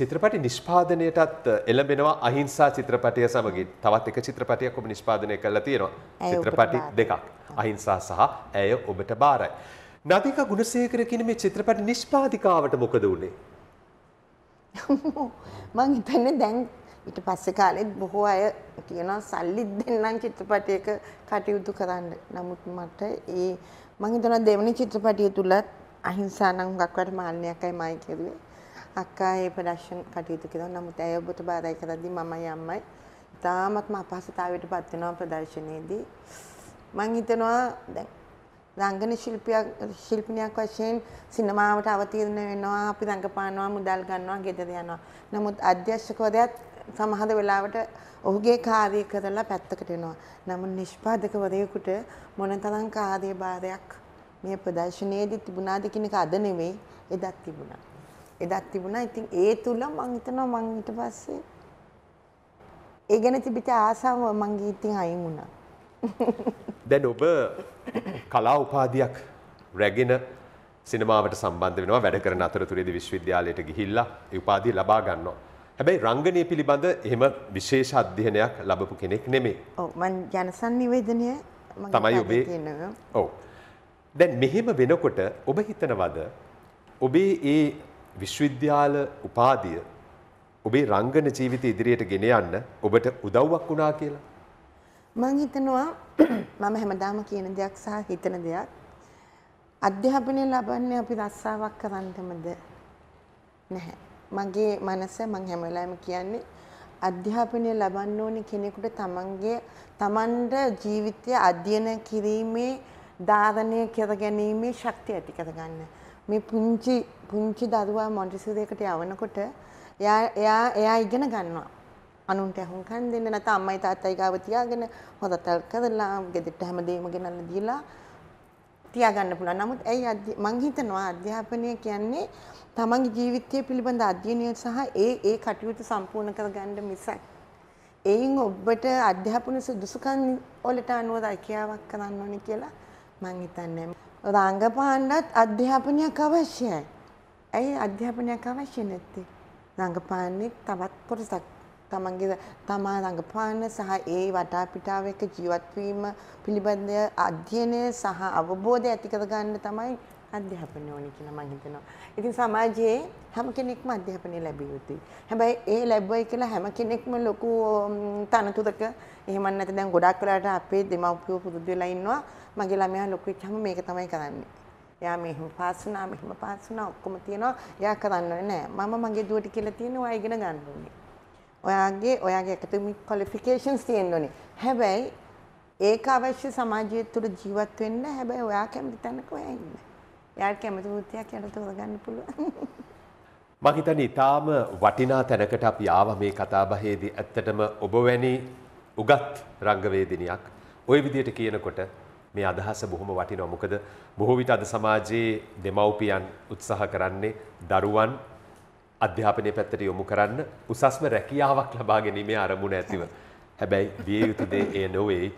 චිත්‍රපටි නිෂ්පාදනයටත් එළඹෙනවා අහිංසා චිත්‍රපටය සමගින් තවත් එක චිත්‍රපටයක් ඔබ නිෂ්පාදනය කරලා තියෙනවා චිත්‍රපටි දෙකක් අහිංසා සහ ඇය ඔබට බාරයි නදික ගුණසේකර කියන මේ චිත්‍රපටි නිෂ්පාදිකාවට මොකද වුනේ මං හිතන්නේ දැන් ඊට පස්සේ කාලෙත් බොහෝ අය කියනවා සල්ලිත් දෙන්නම් චිත්‍රපටයක කටයුතු කරන්න. නමුත් මට ඒ මං හිතනවා දෙවනි චිත්‍රපටිය තුලත් අහිංසා නම් හුඟක් වට මාන්නයක්යි මයි කියුවේ. අක්කා ඒ ප්‍රොඩක්ෂන් කටයුතු කරනවා. නමුත් ඇය ඔබට බාරයි කරද්දී මමයි අම්මයි ඉතාමත්ම අපහසුතාවයට පත් වෙනවා ප්‍රදර්ශනයේදී. මං හිතනවා දැන් රංගන ශිල්පියක් ශිල්පිනියක් වශයෙන් සිනමාවට අවතීර්ණ වෙනවා අපි රඟපානවා මුදල් ගන්නවා ගෙදර යනවා. නමුත් අධ්‍යක්ෂකවරයාත් සමහර වෙලාවට ඔහුගේ කාර්ය කරලා පැත්තකට එනවා. නමුත් නිෂ්පාදකවරයෙකුට මොනතරම් කාර්ය භාරයක් මේ ප්‍රදර්ශනයේදී තිබුණාද කියන එක අද නෙවෙයි එදත් තිබුණා. එදත් තිබුණා. ඉතින් ඒ තුල මම හිතනවා මම ඊට පස්සේ ඒ ගැන තිබිට ආසාව මම ඉතින් අයින් වුණා. දැන් ඔබ කලා උපාධියක් රැගෙන සිනමාවට සම්බන්ධ වෙනවා වැඩ කරන අතරතුරේදී විශ්වවිද්‍යාලයට ගිහිල්ලා ඒ උපාධිය ලබා ගන්නවා. හැබැයි රංගනය පිළිබඳ එහෙම විශේෂ අධ්‍යයනයක් ලබපු කෙනෙක් නෙමේ. මන් ජනසන් නිවේදනය තමයි ඔබේ ඔව. දැන් මෙහෙම වෙනකොට ඔබ හිතනවද ඔබේ ඒ විශ්වවිද්‍යාල උපාදිය ඔබේ රංගන ජීවිත ඉදිරියට ගෙන යන්න ඔබට උදව්වක් වුණා කියලා? මං හිතනවා මම හැමදාම කියන දෙයක් සහ හිතන දෙයක් අධ්‍යාපනය ලබන්නේ අපි රස්සාවක් කරන්නටමද නැහැ. මගේ මනස මං හැම වෙලාවෙම කියන්නේ අධ්‍යාපනය ලබන්න ඕනි කෙනෙකුට තමන්ගේ තමන්ට ජීවිතය අධ්‍යයන කිරීමේ ධාරණය කර ගැනීමේ ශක්තිය ඇති කරගන්න. මේ පුංචි පුංචි දරුවා මොන්ටිසූරියකට යවනකොට එයා එයා එයා ඉගෙන ගන්නවා. අනුන්ට අහුම්කන් දෙන්න නැත්නම් අම්මයි තාත්තයි ගාව තියාගෙන හොදතල් කරලා ගෙදරට හැමදේම ගෙනල්ලා දීලා තියාගන්න පුළුවන්. නමුත් ඇයි මං හිතනවා අධ්‍යාපනය කියන්නේ තමන්ගේ ජීවිතය පිළිබඳ අධ්‍යයනය සහ ඒ ඒ කටයුතු සම්පූර්ණ කරගන්න මිසක් එයින් ඔබට අධ්‍යාපන සුදුසුකම් වලට අනුව රැකියාවක් කරන්න ඕනේ කියලා මං හිතන්නේ. රංගපාණ්ඩත් අධ්‍යාපනයක් අවශ්‍යයි. ඇයි අධ්‍යාපනයක් අවශ්‍ය නැත්තේ? රංගපාන්නේ තවත් කොටසක් තමන්ගේ තමා රඟපාන සහ ඒ වටාපිටාව එක්ක ජීවත්වීම පිළිබඳ අධ්‍යයනය සහ අවබෝධය ඇති කරගන්න තමයි අධ්‍යාපනය ඕනි කියලා මම හිතනවා. ඉතින් සමාජයේ හැම කෙනෙක්ම අධ්‍යාපනය ලැබිය යුතුයි. හැබැයි ඒ ලැබුවයි කියලා හැම කෙනෙක්ම ලොකු තනතුරක එහෙම නැත්නම් දැන් ගොඩක් වෙලාට අපේ දෙමව්පියෝ පුරුදු වෙලා ඉන්නවා මගේ ළමයා ලොකු වෙච්චාම මේක තමයි කරන්නේ. එයා මෙහෙම පාස් වුණා මෙහෙම පාස් වුණා ඔක්කොම තියෙනවා. එයා කරන්නේ නැහැ. මම මගේ දුවට කියලා තියෙනවා ඉගෙන ගන්න ඕනේ. ඔයාගේ ඔයාගේ ඇකඩමික් ක්වොලිෆිකේෂන්ස් තියෙන්න ඕනේ. හැබැයි ඒක අවශ්‍ය සමාජය තුළ ජීවත් වෙන්න හැබැයි ඔයා කැමති තැනක ඔයා ඉන්න. එයාට කැමති වෘත්තියක් යට තෝරගන්න පුළුවන්. මම හිතන්නේ ඊටාම වටිනා තැනකට අපි ආවා මේ කතාබහේදී ඇත්තටම ඔබ වැනි උගත් රංගවේදිනියක් ওই විදිහට කියනකොට මේ අදහස බොහොම වටිනවා. මොකද බොහෝ විට අද සමාජයේ දෙමව්පියන් උත්සාහ කරන්නේ දරුවන් අධ්‍යාපනය පැත්තට යොමු කරන්න උසස්ම රැකියාවක් ලබා ගැනීමේ අරමුණ ඇතිව. හැබැයි විය යුතු දේ එය නොවේ.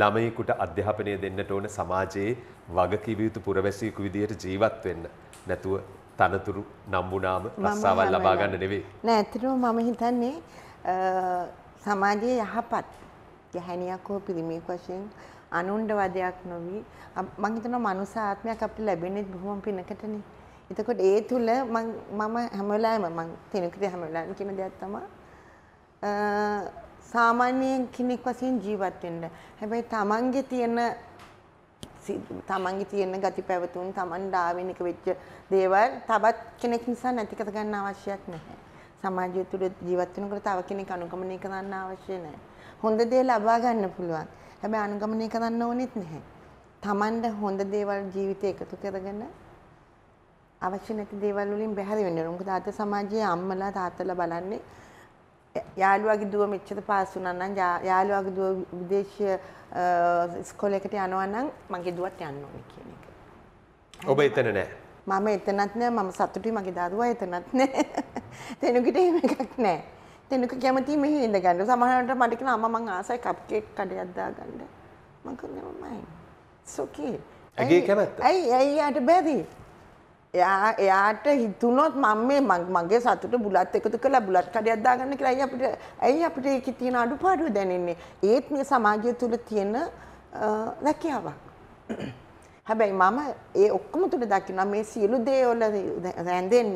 ළමයෙකුට අධ්‍යාපනය දෙන්නට ඕන සමාජයේ වගකිව යුතු පුරවැසියෙකු විදිහට ජීවත් වෙන්න. නැතුව තනතුරු නම්බුනාම රස්සාවල් ලබා ගන්න නෙවෙයි. නෑ ඇත්තටම මම හිතන්නේ සමාජයේ යහපත් ගැහැණියක් හෝ පිරිමියෙක් වශයෙන් අනුණ්ඩ වදයක් නොවි මං හිතනවා මනුස ආත්මයක් අපිට ලැබෙන්නේ බොහොම පිනකටනේ. එතකොට ඒ තුල මම මම හැම වෙලාවෙම මම තිනුකිට හැම වෙලාවෙම කියන දෙයක් තමයි සාමාන්‍ය කෙනෙක් වශයෙන් ජීවත් වෙන්න. හැබැයි තමන්ගේ තියෙන තමන්ගේ තියෙන ගති පැවතුම් තමන්ට ආවෙන එක වෙච්ච දේවල් තවත් කෙනෙක් නිසා නැති කර ගන්න අවශ්‍යයක් නැහැ. සමාජය තුළ ජීවත් වෙනකොට තව කෙනෙක් අනුගමනය කරන්න අවශ්‍ය නැහැ. හොඳ දේ ලබා ගන්න පුළුවන්. හැබැයි අනුගමනය කරන්න ඕනෙත් නැහැ. තමන්ට හොඳ දේවල් ජීවිතේ එකතු කරගෙන අවශ්‍ය නැති දේවල් වලින් බැහැර වෙන්න ඕන. මොකද අද සමාජයේ අම්මලා තාත්තලා බලන්නේ යාළුවාගේ දුව මෙච්චර පාස් වුණා නම් යාළුවාගේ දුව විදේශීය ඉස්කෝලේකට යනවා නම් මගේ දුවත් යන්න ඕනේ කියන එක. ඔබ එතන නෑ. මම එතනත් නෑ මම සතුටුයි මගේ දරුවා එතනත් නෑ. තෙනුකිට එහෙම එකක් නෑ. තෙනුක කැමති මෙහි ඉඳ ගන්න. සමහරවිට මට කියන අම්මා මං ආසයි කප් කේක් කඩයක් දාගන්න. මං කියන්නේ මමයි. සොකේ. ඇගේ කැමැත්ත. ඇයි ඇයි යාට බැරි? එයා එයාට හිතුනොත් මම මේ මගේ සතුට බුලත් එකතු කළා බුලත් කඩයක් දාගන්න කියලා ඇයි අපිට ඇයි අපිට ඒකේ තියෙන අඩුපාඩුව දැනෙන්නේ ඒත් මේ සමාජය තුල තියෙන රැකියාවක් හැබැයි මම ඒ ඔක්කොම තුල දකිනවා මේ සියලු දේවල රැඳෙන්න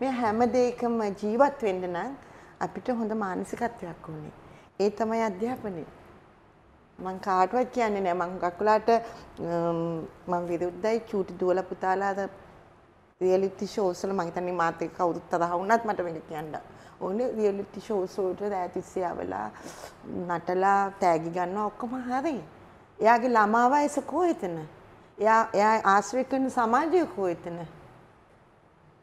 මේ හැම දෙයකම ජීවත් වෙන්න නම් අපිට හොඳ මානසිකත්වයක් ඕනේ ඒ තමයි අධ්‍යාපනය මං කාටවත් කියන්නේ නෑ මං ගක්ලාට මං විරුද්ධයි චූටි දුවලා පුතාලාට රියලිටි ෂෝස් වල මම හිතන්නේ මාත් එක්ක කවුරුත් තරහ වුණත් මට මේක කියන්න ඕනේ රියලිටි ෂෝස් වලට දෑතිස්සේ ආවලා නටලා තෑගි ගන්නවා ඔක්කොම හරි එයාගේ ළමා වයස කොහෙතන එයා එයා ආශ්‍රය කරන සමාජය කොහෙතන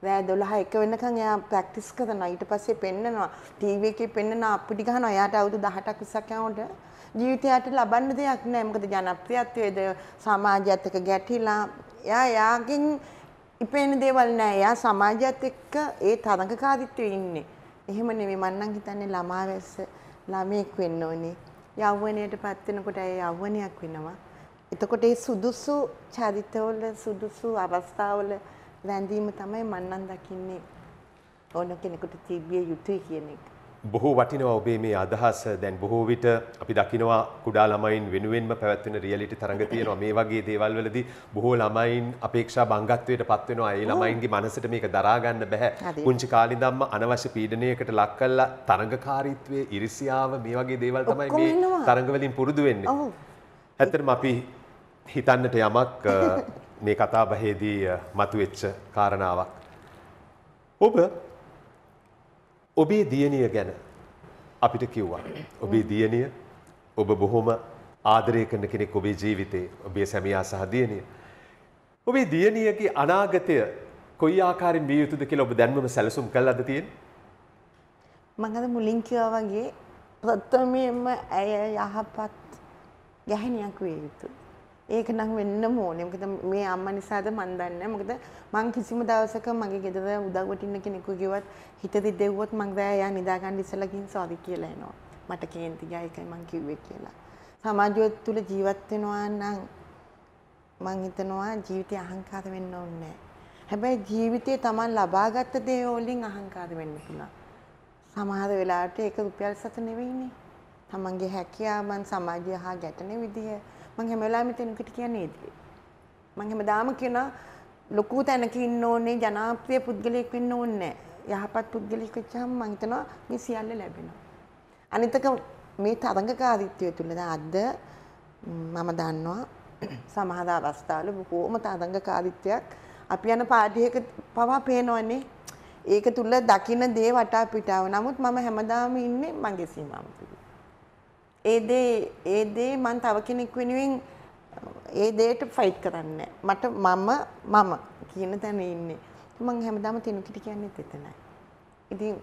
රෑ දොළහ එක වෙනකන් එයා ප්‍රැක්ටිස් කරනවා ඊට පස්සේ පෙන්නනවා ටීවී එකේ පෙන්නන අපිටි ගහනවා එයාට අවුරුදු 18ක් 20ක් යනකොට ජීවිතයට ලබන්න දෙයක් නැහැ මොකද ජනප්‍රියත්වයේද සමාජයත් එක්ක ගැටිලා එයා එයාගෙන් ඉපේන දේවල් නෑ. එයා සමාජයත් එක්ක ඒ තරඟකාරීත්වයේ ඉන්නේ. එහෙම නෙමෙයි මං නම් හිතන්නේ ළමා වැස්ස ළමෙක් වෙන්න ඕනේ. යෞවනයට පත් වෙනකොට ඒ යෞවනයක් වෙනවා. එතකොට ඒ සුදුසු චරිතවල සුදුසු අවස්ථාවල වැඳීම තමයි මන් නම් දකින්නේ. ඕන කෙනෙකුට තිබිය යුතුයි කියන එක. බොහෝ වටිනවා ඔබේ මේ අදහස දැන් බොහෝ විට අපි දකිනවා කුඩා ළමයින් වෙනුවෙන්ම පැවැත්වෙන රියැලිටි තරඟ තියෙනවා මේ වගේ දේවල් වලදී බොහෝ ළමයින් අපේක්ෂා භංගත්වයට පත් වෙනවා ඒ ළමයින්ගේ මනසට මේක දරා ගන්න බෑ පුංචි කාලේ ඉඳන්ම අනවශ්‍ය පීඩනයකට ලක් කරලා තරඟකාරීත්වයේ ඉරිසියාව මේ වගේ දේවල් තමයි මේ තරඟ වලින් පුරුදු වෙන්නේ ඇත්තටම අපි හිතන්නට යමක් මේ කතා බහේදී මතුවෙච්ච කාරණාවක් ඔබ ඔබේ දියණිය ගැන අපිට කිව්වා. ඔබේ දියණිය ඔබ බොහොම ආදරය කරන කෙනෙක් ඔබේ ජීවිතේ, ඔබේ සැමියා සහ දියණිය. ඔබේ දියණියගේ අනාගතය කොයි ආකාරයෙන් විය යුතුද කියලා ඔබ දැන්මම සැලසුම් කළාද තියෙන්නේ? මම අද මුලින් කිව්වා වගේ ප්‍රථමයෙන්ම ඇය යහපත් ගැහණියක් විය යුතුයි. ඒක නම් වෙන්නම ඕනේ. මොකද මේ අම්මා නිසාද මන් දන්නේ මොකද මං කිසිම දවසක මගේ ගෙදර උදව්වට ඉන්න කෙනෙකු ගියවත් හිත දිදෙව්වොත් මං දැන් එයා නිදා ගන්න ඉස්සලා ගින් සෝරි කියලා එනවා. මට කේන්ති ගියා ඒකයි මං කිව්වේ කියලා. සමාජය තුළ ජීවත් වෙනවා නම් මං හිතනවා ජීවිතේ අහංකාර වෙන්න ඕනේ හැබැයි ජීවිතේ Taman ලබාගත් දේ වලින් අහංකාර වෙන්න පුළුවන්. සමහර වෙලාවට ඒක රුපියල් සත නෙවෙයිනේ. Tamanගේ හැකියාවන් සමාජය හා ගැටෙන විදිය මං හැම වෙලාවෙම තැනකට කියන්නේ ඒකයි. මං හැමදාම කියන ලොකු තැනක ඉන්න ඕනේ ජනාප්‍රිය පුද්ගලයෙක් වෙන්න ඕනේ යහපත් පුද්ගලයෙක් වෙච්චාම මං හිතනවා මේ සියල්ල ලැබෙනවා. අනිතක මේ තරඟකාරීත්වය තුල අද මම දන්නවා සමහර අවස්ථාවල බොහෝම තරඟකාරීත්වයක් අපි යන පාඩියක පවා පේනවනේ. ඒක තුල දකින්න දේ වටා පිටාව. නමුත් මම හැමදාම ඉන්නේ මගේ සීමාව තුළ. ඒ දේ ඒ දේ මම තව කෙනෙක් වෙනුවෙන් ඒ දේට ෆයිට් කරන්නේ මට මම මම කියන තැන ඉන්නේ. මම හැමදාම තිනුකිට කියන්නේත් එතනයි. ඉතින්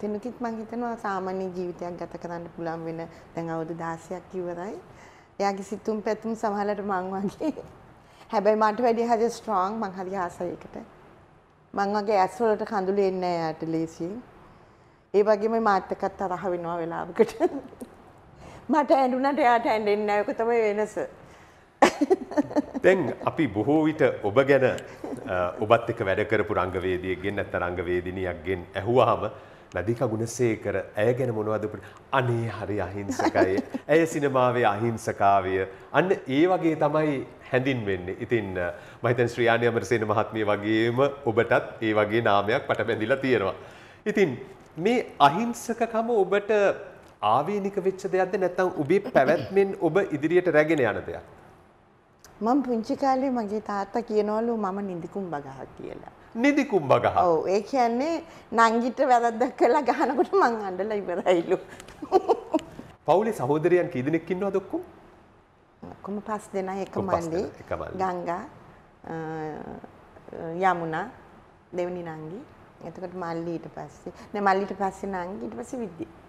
තිනුකිත් මම හිතනවා සාමාන්‍ය ජීවිතයක් ගත කරන්න පුළුවන් වෙන දැන් අවුරුදු 16ක් ඉවරයි. එයාගේ සිතුම් පැතුම් සමහරවිට මං වගේ. හැබැයි මට වැඩිය හරි ස්ට්‍රොං මං හරි ආසයකට. මං වගේ ඇස් වලට කඳුළු එන්නේ නැහැ එයාට ලේසියෙන්. ඒ වගේම මාත් එක්ක තරහ වෙනවා වෙලාවකට. මට ඇඩුනට එයාට ඇන්ඩෙන්න්න යක තමයි වෙනස. දැන් අපි බොහෝ විට ඔබ ගැන ඔබත් එක වැඩකරපු රංගවේදියගෙන් ඇත්ත රංගවේදිනියක්ගෙන් ඇහුවාම නදික ගුණසේකර ඇය ගැන මොනවදපට අනේ හරි අහිංසකය ඇය සිනමාවේ අහිංසකාවය අන්න ඒ වගේ තමයි හැඳින් වෙන්න ඉතින් මහිතන් ශ්‍රියාණය අමරසේන මහත්මිය වගේම ඔබටත් ඒ වගේ නාමයක් පට බැඳිලා තියෙනවා. ඉතින් මේ අහිංසකකම ඔබට ආවේනික වෙච්ච දෙයක්ද නැත්නම් ඔබේ පැවැත්මෙන් ඔබ ඉදිරියට රැගෙන යන දෙයක්? මම පුංචි කාලේ මගේ තාත්තා කියනවලු මම නිදිකුම්බ ගහ කියලා. නිදිකුම්බ ගහ. ඔව් ඒ කියන්නේ නංගිට වැරද්දක් කළා ගහනකොට මං අඬලා ඉවරයිලු. පවුලේ සහෝදරයන් කී දෙනෙක් ඉන්නවද ඔක්කොම? ඔක්කොම පස් දෙනා එක මල්ලි. ගංගා යමුනා දෙවනි නංගි. එතකොට මල්ලි ඊට පස්සේ නෑ මල්ලි ඊට පස්සේ නංගි ඊට පස්සේ විද්‍යා.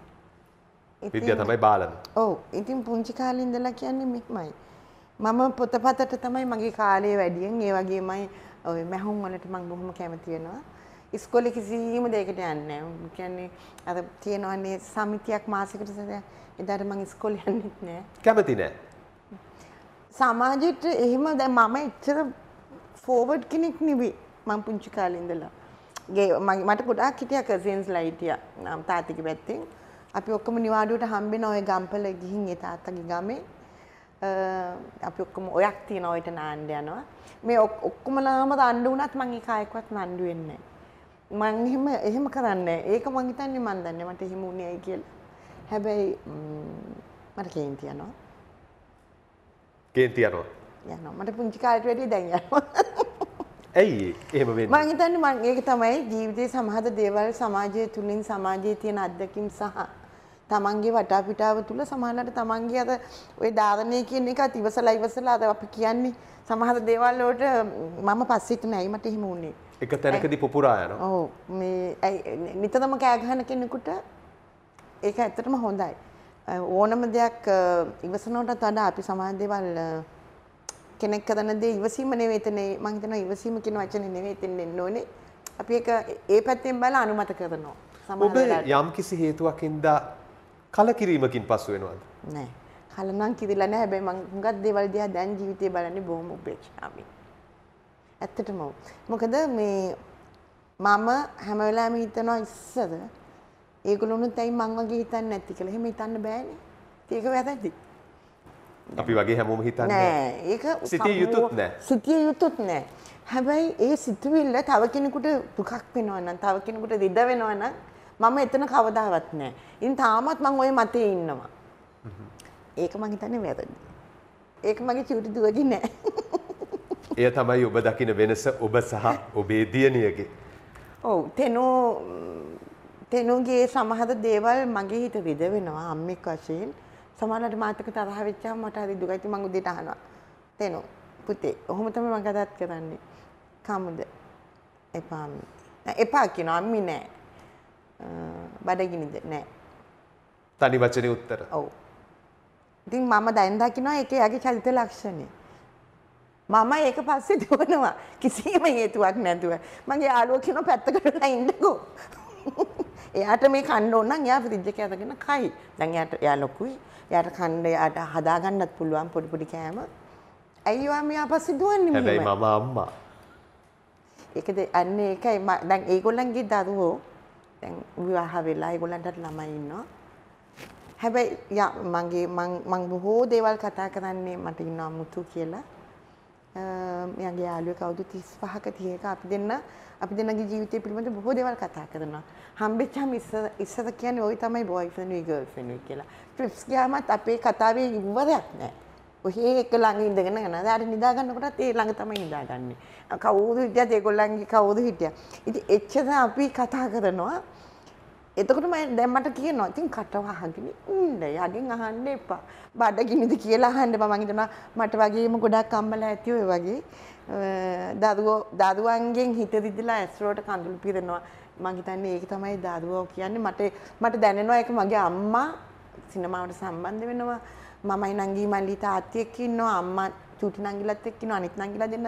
විද්‍යා තමයි බාලන ඔව් ඉතින් පුංචි කාලේ ඉඳලා කියන්නේ මෙහෙමයි මම පොතපතට තමයි මගේ කාලය වැඩියෙන් ඒ වගේමයි ඔය මැහුම් වලට මම බොහොම කැමති වෙනවා ඉස්කෝලේ කිසිම දෙයකට යන්නේ නැහැ කියන්නේ අර තියෙනවනේ සමිතියක් මාසෙකට සැරයක් එදාට මම ඉස්කෝලේ යන්නෙත් නැහැ කැමති නැහැ සමාජෙට එහෙම දැන් මම එච්චර ෆෝවර්ඩ් කෙනෙක් නෙවෙයි මම පුංචි කාලේ ඉඳලා ගේ මට ගොඩාක් හිටිය කසින්ස් ලයිටිය නම් තාත්තිගේ පැත්තෙන් අපි ඔක්කොම නිවාඩුවට හම්බෙන ඔය ගම්පල ගිහින් ඒ තාත්තගේ ගමේ අපි ඔක්කොම ඔයක් තියෙන ඔයට නාන්න යනවා. මේ ඔක්කොමලාම දඬු වුණත් මම ඒ කායකවත් නඬු වෙන්නේ නැහැ. මම එහෙම එහෙම කරන්නේ ඒක මං හිතන්නේ මන් දන්නේ මට එහෙම වුණේයි කියලා. හැබැයි මට කේන්ති යනවා. කේන්ති යනවා. යනවා. මට පුංචි කාලේට වැඩිය දැන් යනවා. ඇයි එහෙම වෙන්නේ? මං හිතන්නේ මං ඒක තමයි ජීවිතේ සමහර දේවල් සමාජය තුලින් සමාජයේ තියෙන අත්දැකීම් සහ තමන්ගේ වටාපිටාව තුළ සමානට තමන්ගේ අද ඔය ධාරණය කියන එක තිවසලා ඉවසලා අද අපි කියන්නේ සමහර දේවල් වලට මම පස්සෙට නෑ මට එහෙම වුණේ. එක තැනකදී පුපුරා යනවා. ඔව් මේ නිතරම කෑ ගහන කෙනෙකුට ඒක ඇත්තටම හොඳයි. ඕනම දෙයක් ඉවසනකටත් වඩා අපි සමාජ දේවල් කෙනෙක් කරන දේ ඉවසීම නෙවෙයි එතන මම හිතනවා ඉවසීම කියන වචනේ නෙවෙයි එතන එන්න ඕනේ. අපි ඒක ඒ පැත්තෙන් බලලා අනුමත කරනවා. ඔබ යම් කිසි හේතුවක් ඉදලා කලකිරීමකින් පසු වෙනවද? නෑ. කලනම් කිරිලා නෑ. හැබැයි මං හුඟක් දේවල් දිහා දැන් ජීවිතේ බලන්නේ බොහොම උපේක්ෂාවෙන්. ඇත්තටම. මොකද මේ මම හැම වෙලාවෙම හිතනවා ඉස්සර ඒගොල්ලොනුත් ඇයි මං වගේ හිතන්නේ නැති කියලා. එහෙම හිතන්න බෑනේ. ඒක වැරදි. අපි වගේ හැමෝම හිතන්නේ නෑ. ඒක සිතිය යුතුත් නෑ. සිතිය යුතුත් නෑ. හැබැයි ඒ සිතුවිල්ල තව කෙනෙකුට දුකක් වෙනවා නම් තව කෙනෙකුට රිද වෙනවා නම් මම එතන කවදාවත් නෑ. ඉන් තාමත් මං ඔය මතේ ඉන්නවා. ඒක මං හිතන්නේ වැරදි. ඒක මගේ චූටි දුවගේ නෑ. එය තමයි ඔබ දකින වෙනස ඔබ සහ ඔබේ දියණියගේ. ඔව් තෙනෝ තෙනෝගේ සමහර දේවල් මගේ හිත විද වෙනවා අම්මෙක් වශයෙන්. සමහරවිට මාතක තරහ වෙච්චාම මට හරි දුකයි. මං උදේට අහනවා. තෙනෝ පුතේ ඔහොම තමයි මම කතාත් කරන්නේ. කමුද? එපා. එපා කියනවා අම්මි නෑ. බඩගිනිද නෑ. තනි වචන උත්තර ඔවු. ඉතින් මම දැන්දකිනවා එක යගේ චරිත ලක්ෂණය. මම ඒක පස්සේ දුවනවා කිසිම හේතුවක් නැතුව. මගේ යාළුවෝ පැත්තකට ඉන්නකෝ. එයාට මේ කන්න ඕන නම් එයා ෆ්‍රිජ් එක අතගෙන කයි. දැන් එයාට එයා ලොකුයි. එයාට කන්න එයාට හදාගන්නත් පුළුවන් පොඩි පොඩි කෑම. ඇයි ඔයා මෙයා පස්සේ දුවන්නේ මෙහෙම? හැබැයි මම අම්මා. ඒකද අන්නේ ඒකයි දැන් ඒගොල්ලන්ගේ දරුවෝ දැන් විවාහ වෙලා ඒගොල්ලන්ටත් ළමයි ඉන්නවා. හැබැයි යා මගේ මං මං බොහෝ දේවල් කතා කරන්නේ මට ඉන්නවා මුතු කියලා. එයාගේ යාළුවා කවුද 35ක 30ක අපි දෙන්න අපි දෙන්නගේ ජීවිතය පිළිබඳ බොහෝ දේවල් කතා කරනවා. හම්බෙච්චාම ඉස්සර කියන්නේ ওই තමයි බොයිෆ්‍රෙන්ඩ් උයි ගර්ල්ෆ්‍රෙන්ඩ් උයි කියලා. ට්‍රිප්ස් ගියාමත් අපේ කතාවේ ඉවරයක් නැහැ. ඔහේ එක ළඟ ඉඳගෙන නේද අර නිදා ගන්නකොටත් ඒ ළඟ තමයි නිදාගන්නේ. කවුද හිටියත් ඒගොල්ලන්ගේ කවුද හිටියා. ඉතින් එච්චර අපි කතා කරනවා. එතකොට මම දැන් මට කියනවා ඉතින් කට වහගෙන ඉන්න යගෙන් අහන්න එපා. බඩගිනිද කියලා අහන්න එපා. මම හිතනවා මට වගේම ගොඩක් අම්මලා ඇති ඔය වගේ දරුවෝ දරුවන්ගෙන් හිත දිදලා ඇස්රෝට කඳුළු පිරෙනවා. මම හිතන්නේ ඒක තමයි දරුවෝ කියන්නේ. මට මට දැනෙනවා ඒක මගේ අම්මා සිනමාවට සම්බන්ධ වෙනවා. මමයි නංගී මල්ලී තාත්තියෙක් ඉන්නවා අම්මා චුටි නංගිලත් එක්ක ඉන්නවා අනිත් නංගිලා දෙන්න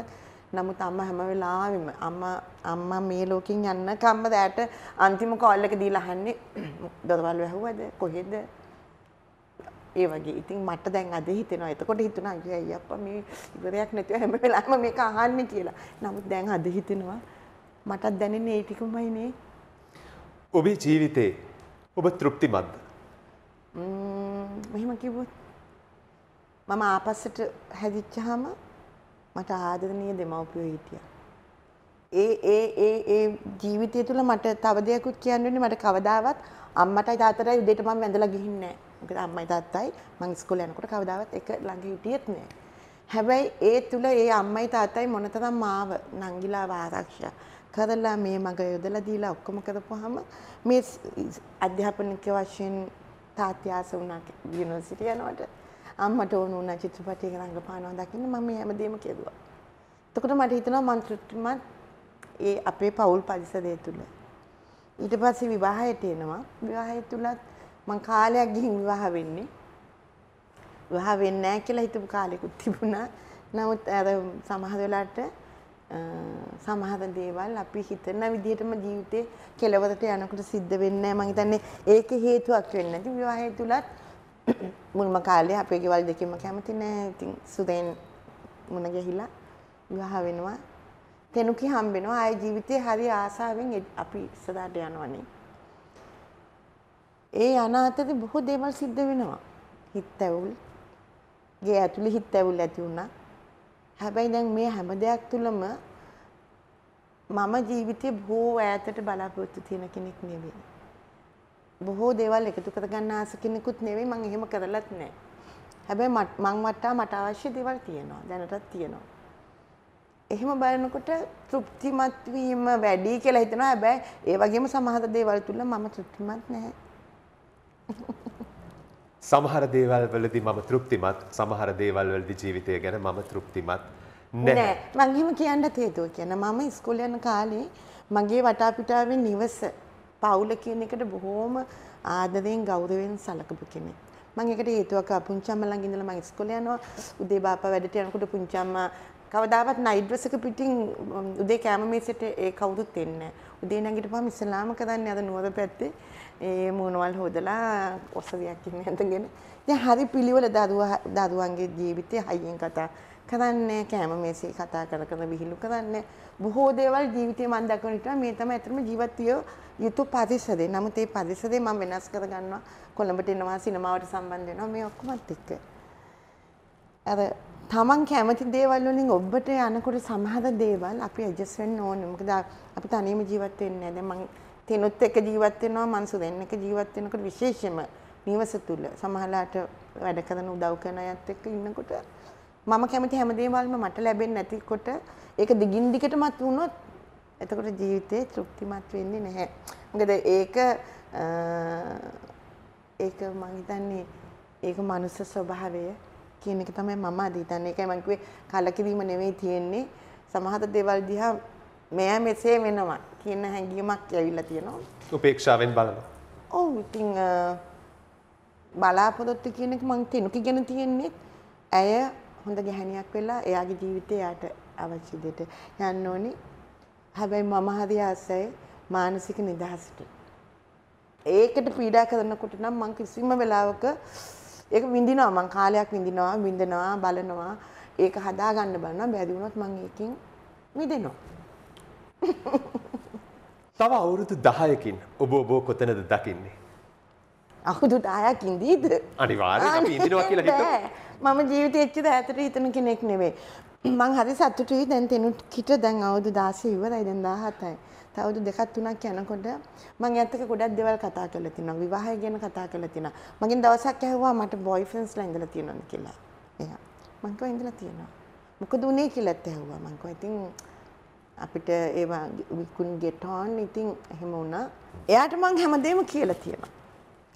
නමුත් අම්මා හැම වෙලාවෙම අම්මා අම්මා මේ ලෝකෙන් යන්න කම්ම දැට අන්තිම කෝල් එක දීලා අහන්නේ දොරවල් වැහුවද කොහෙද ඒ වගේ ඉතින් මට දැන් අද හිතෙනවා එතකොට හිතුණා අයියා අයියා අප්පා මේ ඉවරයක් නැතුව හැම වෙලාවෙම මේක අහන්නේ කියලා. නමුත් දැන් අද හිතෙනවා මටත් දැනෙන්නේ ඒ ටිකමයි නේ. ඔබේ ජීවිතේ ඔබ තෘප්තිමත්ද? ම්ම් මෙහෙම කිව්වොත් මම ආපස්සට හැදිච්චාම මට ආදරණීය දෙමව්පියෝ හිටියා. ඒ ඒ ඒ ඒ ජීවිතය තුළ මට තව දෙයක්ත් කියන්න වෙන්නේ මට කවදාවත් අම්මටයි තාත්තටයි උදේට මම වැඳලා ගිහින්නේ නැහැ. මොකද අම්මයි තාත්තයි මං ඉස්කෝලේ යනකොට කවදාවත් එක ළඟ හිටියෙත් නැහැ. හැබැයි ඒ තුළ ඒ අම්මයි තාත්තයි මොනතරම් මාව නංගිලා ආරක්ෂා කරලා මේ මග යොදලා දීලා ඔක්කොම කරපුවාම මේ අධ්‍යාපනික වශයෙන් තාත්‍යාස වුණා යුනිවර්සිටි යනකොට අම්මට ඕන වුණා චිත්‍රපටයක රංගපානවා දකින්න මම මේ හැමදේම කෙරුවා. එතකොට මට හිතෙනවා මං තෘප්තිමත් ඒ අපේ පවුල් පරිසරය තුල. ඊට පස්සේ විවාහයට එනවා. විවාහය තුලත් මං කාලයක් ගිහින් විවාහ වෙන්නේ. විවාහ වෙන්නේ නැහැ කියලා හිතපු කාලෙකුත් තිබුණා. නමුත් අර සමහර වෙලාවට සමහර දේවල් අපි හිතන විදිහටම ජීවිතේ කෙලවරට යනකොට සිද්ධ වෙන්නේ නැහැ. මම හිතන්නේ ඒක හේතුවක් වෙන්නේ නැති විවාහය තුලත් මුල්ම කාලේ අපේ ගෙවල් දෙකෙම කැමති නෑ. ඉතින් සුදෙන් මුණ ගැහිලා විවාහ වෙනවා. තෙනුකි හම්බෙනවා. ආයේ ජීවිතේ හරි ආසාවෙන් අපි ඉස්සරහට යනවනේ. ඒ අනාතදී බොහෝ දේවල් සිද්ධ වෙනවා. හිත ඇවුල්. ගේ ඇතුළේ හිත ඇවුල් ඇති වුණා. හැබැයි දැන් මේ හැම දෙයක් තුළම මම ජීවිතේ බොහෝ ඈතට බලාපොරොත්තු තියෙන කෙනෙක් නෙවෙයි. බොහෝ දේවල් එකතු කරගන්න ආස කෙනෙකුත් නෙවෙයි මම එහෙම කරලත් නැහැ. හැබැයි මං වටා මට අවශ්‍ය දේවල් තියෙනවා. දැනටත් තියෙනවා. එහෙම බලනකොට තෘප්තිමත් වීම වැඩි කියලා හිතනවා. හැබැයි ඒ වගේම සමහර දේවල් තුල මම තෘප්තිමත් නැහැ. සමහර දේවල් වලදී මම තෘප්තිමත් සමහර දේවල් වලදී ජීවිතය ගැන මම තෘප්තිමත් නෑ මං එහෙම කියන්න හේතුව කියන මම ඉස්කෝලේ යන කාලේ මගේ වටාපිටාවේ නිවස පවුල කියන එකට බොහෝම ආදරයෙන් ගෞරවයෙන් සලකපු කෙනෙක්. මම ඒකට හේතුවක් පුංචම්ම ළඟ ඉඳලා මම ඉස්කෝලේ යනවා උදේ බාපා වැඩට යනකොට පුංචම්මා කවදාවත් නයිට් ඩ්‍රස් එක පිටින් උදේ කෑම මේසෙට ඒ කවුරුත් එන්නේ උදේ නැගිටපුවම ඉස්ලාම කරන්නේ අද නුවර පැත්තේ ඒ මූණවල් හොදලා ඔසවියක් ඉන්න ඇඳගෙන දැන් හරි පිළිවෙල දරුවා දරුවන්ගේ ජීවිතය හයියෙන් කතා කරන්නේ කෑම මේසේ කතා කර කර විහිළු කරන්නේ බොහෝ දේවල් ජීවිතේ මම දක්වන විට මේ තමයි ඇත්තම ජීවත් විය යුතු පරිසරය. නමුත් ඒ පරිසරය මම වෙනස් කර ගන්නවා. කොළඹට එනවා සිනමාවට සම්බන්ධ වෙනවා මේ ඔක්කොමත් එක්ක. අර තමන් කැමති දේවල් වලින් ඔබට යනකොට සමහර දේවල් අපි ඇඩ්ජස්ට් වෙන්න ඕනේ. මොකද අපි තනියම ජීවත් වෙන්නේ නැහැ. දැන් මං තිනුත් එක්ක ජීවත් වෙනවා, මන්සු දෙන්න එක ජීවත් වෙනකොට විශේෂයෙන්ම නිවස තුල සමහරලාට වැඩ කරන උදව් කරන අයත් එක්ක ඉන්නකොට මම කැමති හැමදේවල්ම මට ලැබෙන්නේ නැතිකොට ඒක දිගින් දිගටමත් වුණොත් එතකොට ජීවිතේ තෘප්තිමත් වෙන්නේ නැහැ. මොකද ඒක ඒක මම හිතන්නේ ඒක මනුස්ස ස්වභාවය කියන එක තමයි මම අද හිතන්නේ. ඒකයි මම කිව්වේ කලකිරීම නෙවෙයි තියෙන්නේ. සමහර දේවල් දිහා මෙයා මෙසේ වෙනවා කියන හැඟීමක් ඇවිල්ලා තියෙනවා. උපේක්ෂාවෙන් බලනවා. ඔව් ඉතින් බලාපොරොත්තු කියන එක මම තියෙනවා. කිගෙන තියෙන්නේ ඇය හොඳ ගැහණියක් වෙලා එයාගේ ජීවිතේ යාට අවශ්‍ය දෙයට යන්න ඕනි. හැබැයි මම හරි ආසයි මානසික නිදහසට. ඒකට පීඩා කරනකොට නම් මං කිසිම වෙලාවක ඒක විඳිනවා මං කාලයක් විඳිනවා විඳිනවා බලනවා ඒක හදා ගන්න බලනවා බැරි වුණොත් මං ඒකෙන් මිදෙනවා. තව අවුරුදු 10කින් ඔබ ඔබ කොතනද දකින්නේ? අහුදු දායක් ඉඳීද අනිවාර්ය ඉදිනවා කියලා මම ජීවිත එච්චද ඇතට හිතන කෙනෙක් නෙවේ මං හරි සතුටුයි දැන් තෙනුට කිට දැන් අවුදු දාසය ඉවරයි දැන් දාහතයි තවුදු දෙකත් තුනක් යනකොට මං ඇත්තක ගොඩක් දේවල් කතා කරලා තිනවා විවාහය ගැන කතා කරලා තිනවා මගෙන් දවසක් ඇහුවා මට බොයිෆ්‍රෙන්ඩ්ස්ලා ඉඳලා තියෙනවද කියලා එයා මං කිව්වා ඉඳලා තියෙනවා මොකද උනේ කියලාත් ඇහුවා මං කිව්වා ඉතින් අපිට ඒවා we couldn't get on ඉතින් එහෙම වුණා එයාට මං හැමදේම කියලා තියෙනවා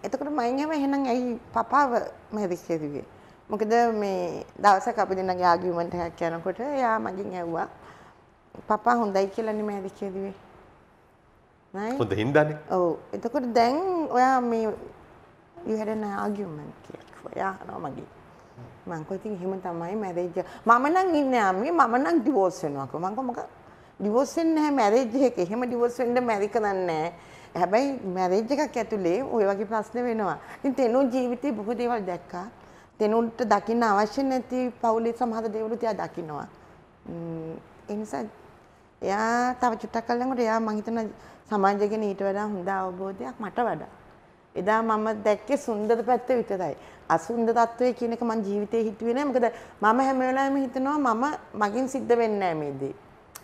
එතකොට මයින් හැම එහෙනම් ඇයි පපාව මැරිච්චේ දිවේ මොකද මේ දවසක් අපි දෙන්නගේ ආගියුමන්ට් එකක් යනකොට එයා මගෙන් ඇහුවා පපා හොඳයි කියලානේ මැරිච්චේ දිවේ නයි හොඳ හින්දානේ ඔව් එතකොට දැන් ඔයා මේ you had an argument කියලා එයා අහනවා මගේ මං කෝ ඉතින් එහෙම තමයි මැරේජ් මම නම් ඉන්නේ අම්මේ මම නම් ඩිවෝස් වෙනවා කෝ මං කෝ මොකක් ඩිවෝස් වෙන්නේ නැහැ මැරේජ් එකේ එහෙම ඩිවෝස් වෙන්න මැරි කරන්නේ නැහැ හැබැයි මැරේජ් එකක් ඇතුලේ ওই වගේ ප්‍රශ්න වෙනවා. ඉතින් තෙනුන් ජීවිතේ බොහෝ දේවල් දැක්කා. තෙනුන්ට දකින්න අවශ්‍ය නැති පවුලේ සමහර දේවල් තියා දකින්නවා. ඒ නිසා එයා තව චුට්ටක් කලනකොට එයා මං හිතන සමාජය ගැන ඊට වඩා හොඳ අවබෝධයක් මට වඩා. එදා මම දැක්කේ සුන්දර පැත්ත විතරයි. අසුන්දර තත්වයේ කියන එක මං ජීවිතේ හිතුවේ නෑ. මොකද මම හැම වෙලාවෙම හිතනවා මම මගින් සිද්ධ වෙන්නේ නෑ මේ දේ.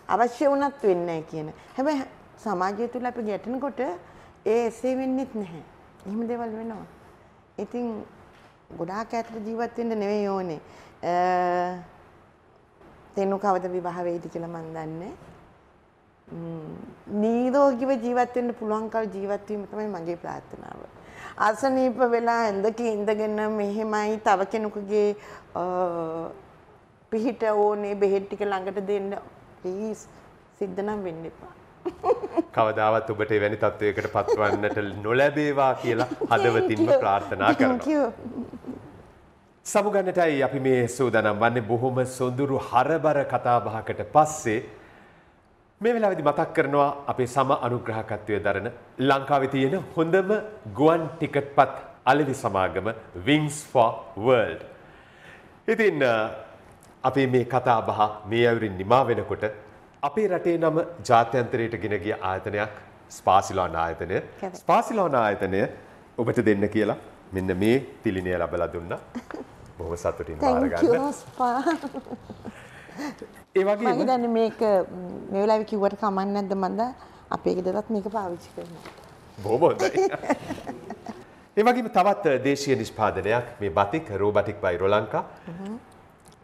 අවශ්‍ය වුණත් වෙන්නේ නෑ කියන. හැබැයි සමාජය තුළ අපි ගැටෙනකොට ඒ එසේ වෙන්නෙත් නැහැ. එහෙම දේවල් වෙනවා. ඉතින් ගොඩාක් ඈතට ජීවත් වෙන්න නෙවෙයි ඕනේ. තේනු කවද විවාහ වෙයිද කියලා මන් දන්නේ. නිරෝගීව ජීවත් වෙන්න පුළුවන් කල් ජීවත් වීම තමයි මගේ ප්‍රාර්ථනාව. අසනීප වෙලා ඇඳකේ ඉඳගෙන මෙහෙමයි තව කෙනෙකුගේ පිහිට ඕනේ බෙහෙත් ටික ළඟට දෙන්න ප්ලීස් සිද්ධ නම් වෙන්න එපා. කවදාවත් ඔබට වැනි තත්ත්වයකට පත්වන්නට නොලැබේවා කියලා හදවතින්ම ප්‍රාර්ථනා කරනවා. සමුගන්නටයි අපි මේ සූදනම් වන්නේ බොහොම සොඳුරු හරබර කතාබහකට පස්සේ මේ වෙලාවෙදි මතක් කරනවා අපේ සම අනුග්‍රහකත්වය දරන ලංකාවේ තියෙන හොඳම ගුවන් ටිකට්පත් අලෙවි සමාගම Wings for World. ඉතින් අපේ මේ කතාබහ මේ අයුරින් නිමා වෙනකොට අපේ රටේ නම ජාත්‍යන්තරයට ගෙන ගිය ආයතනයක් ස්පාසිලාන ආයතනය. ස්පාසිලාන ආයතනය ඔබට දෙන්න කියලා මෙන්න මේ තිලිනය ලැබලා දුන්නා. බොහොම සතුටින් බාර ගන්න. ඒ වගේම මම දන්නේ මේක මේ වෙලාවේ කිව්වට කමක් නැද්ද මන්ද අපේ ගෙදරත් මේක පාවිච්චි කරනවා. බොහොම හොඳයි. ඒ වගේම තවත් දේශීය නිෂ්පාදනයක් මේ බතික් රෝබටික් බයි රොලංකා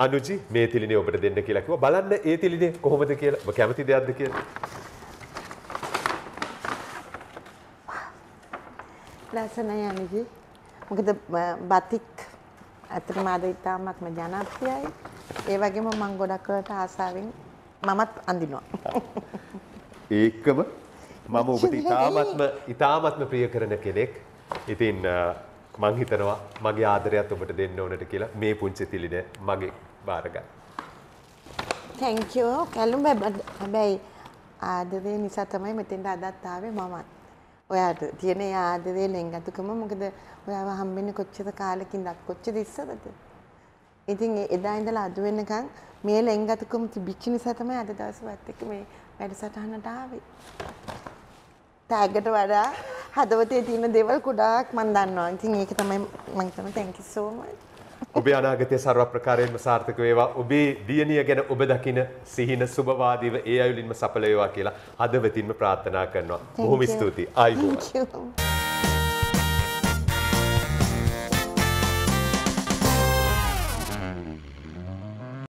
අනුජි මේ තිලිනේ ඔබට දෙන්න කියලා කිව්වා. බලන්න ඒ තිලිනේ කොහොමද කියලා. ඔබ කැමති දෙයක්ද කියලා. ලස්සනයි අනුජි. මොකද බතික් ඇත්තටම අද ඉතාමත්ම ජනප්‍රියයි. ඒ වගේම මම ගොඩක් වෙලට ආසාවෙන් මමත් අඳිනවා. ඒකම මම ඔබට ඉතාමත්ම ඉතාමත්ම ප්‍රිය කරන කෙනෙක්. ඉතින් මං හිතනවා මගේ ආදරයත් ඔබට දෙන්න ඕනට කියලා මේ පුංචි තිලිනේ මගේ බාරගන්න. තැංකෝ කැලුම් හැබැයි ආදරය නිසා තමයි මෙතෙන්ට අදත්තාවේ මමත්. ඔයාට තියෙන ආදරේ ලෙන්ගතුකම මොකද ඔයාව හම්බෙන්නේ කොච්චර කාලෙකින්ද කොච්චර ඉස්සරද? ඉතින් එදා ඉඳලා අද වෙනකන් මේ ලෙන්ගතුකම තිබිච්ච නිසා තමයි අද දවසවත් එක්ක මේ වැඩසටහනට ආවේ. ටැග්ගට වඩා හදවතේ තියෙන දේවල් ගොඩාක් මම දන්නවා. ඉතින් ඒක තමයි මම තමයි thank you so much. ඔබේ අනාගතය සර්ව ප්‍රකාරයෙන්ම සාර්ථක වේවා. ඔබේ දියණිය ගැන ඔබ දකින සිහින සුබවාදීව ඒ අයුලින්ම සඵල වේවා කියලා හදවතින්ම ප්‍රාර්ථනා කරනවා. බොහොම ස්තුතියි. ආයුබෝවන්.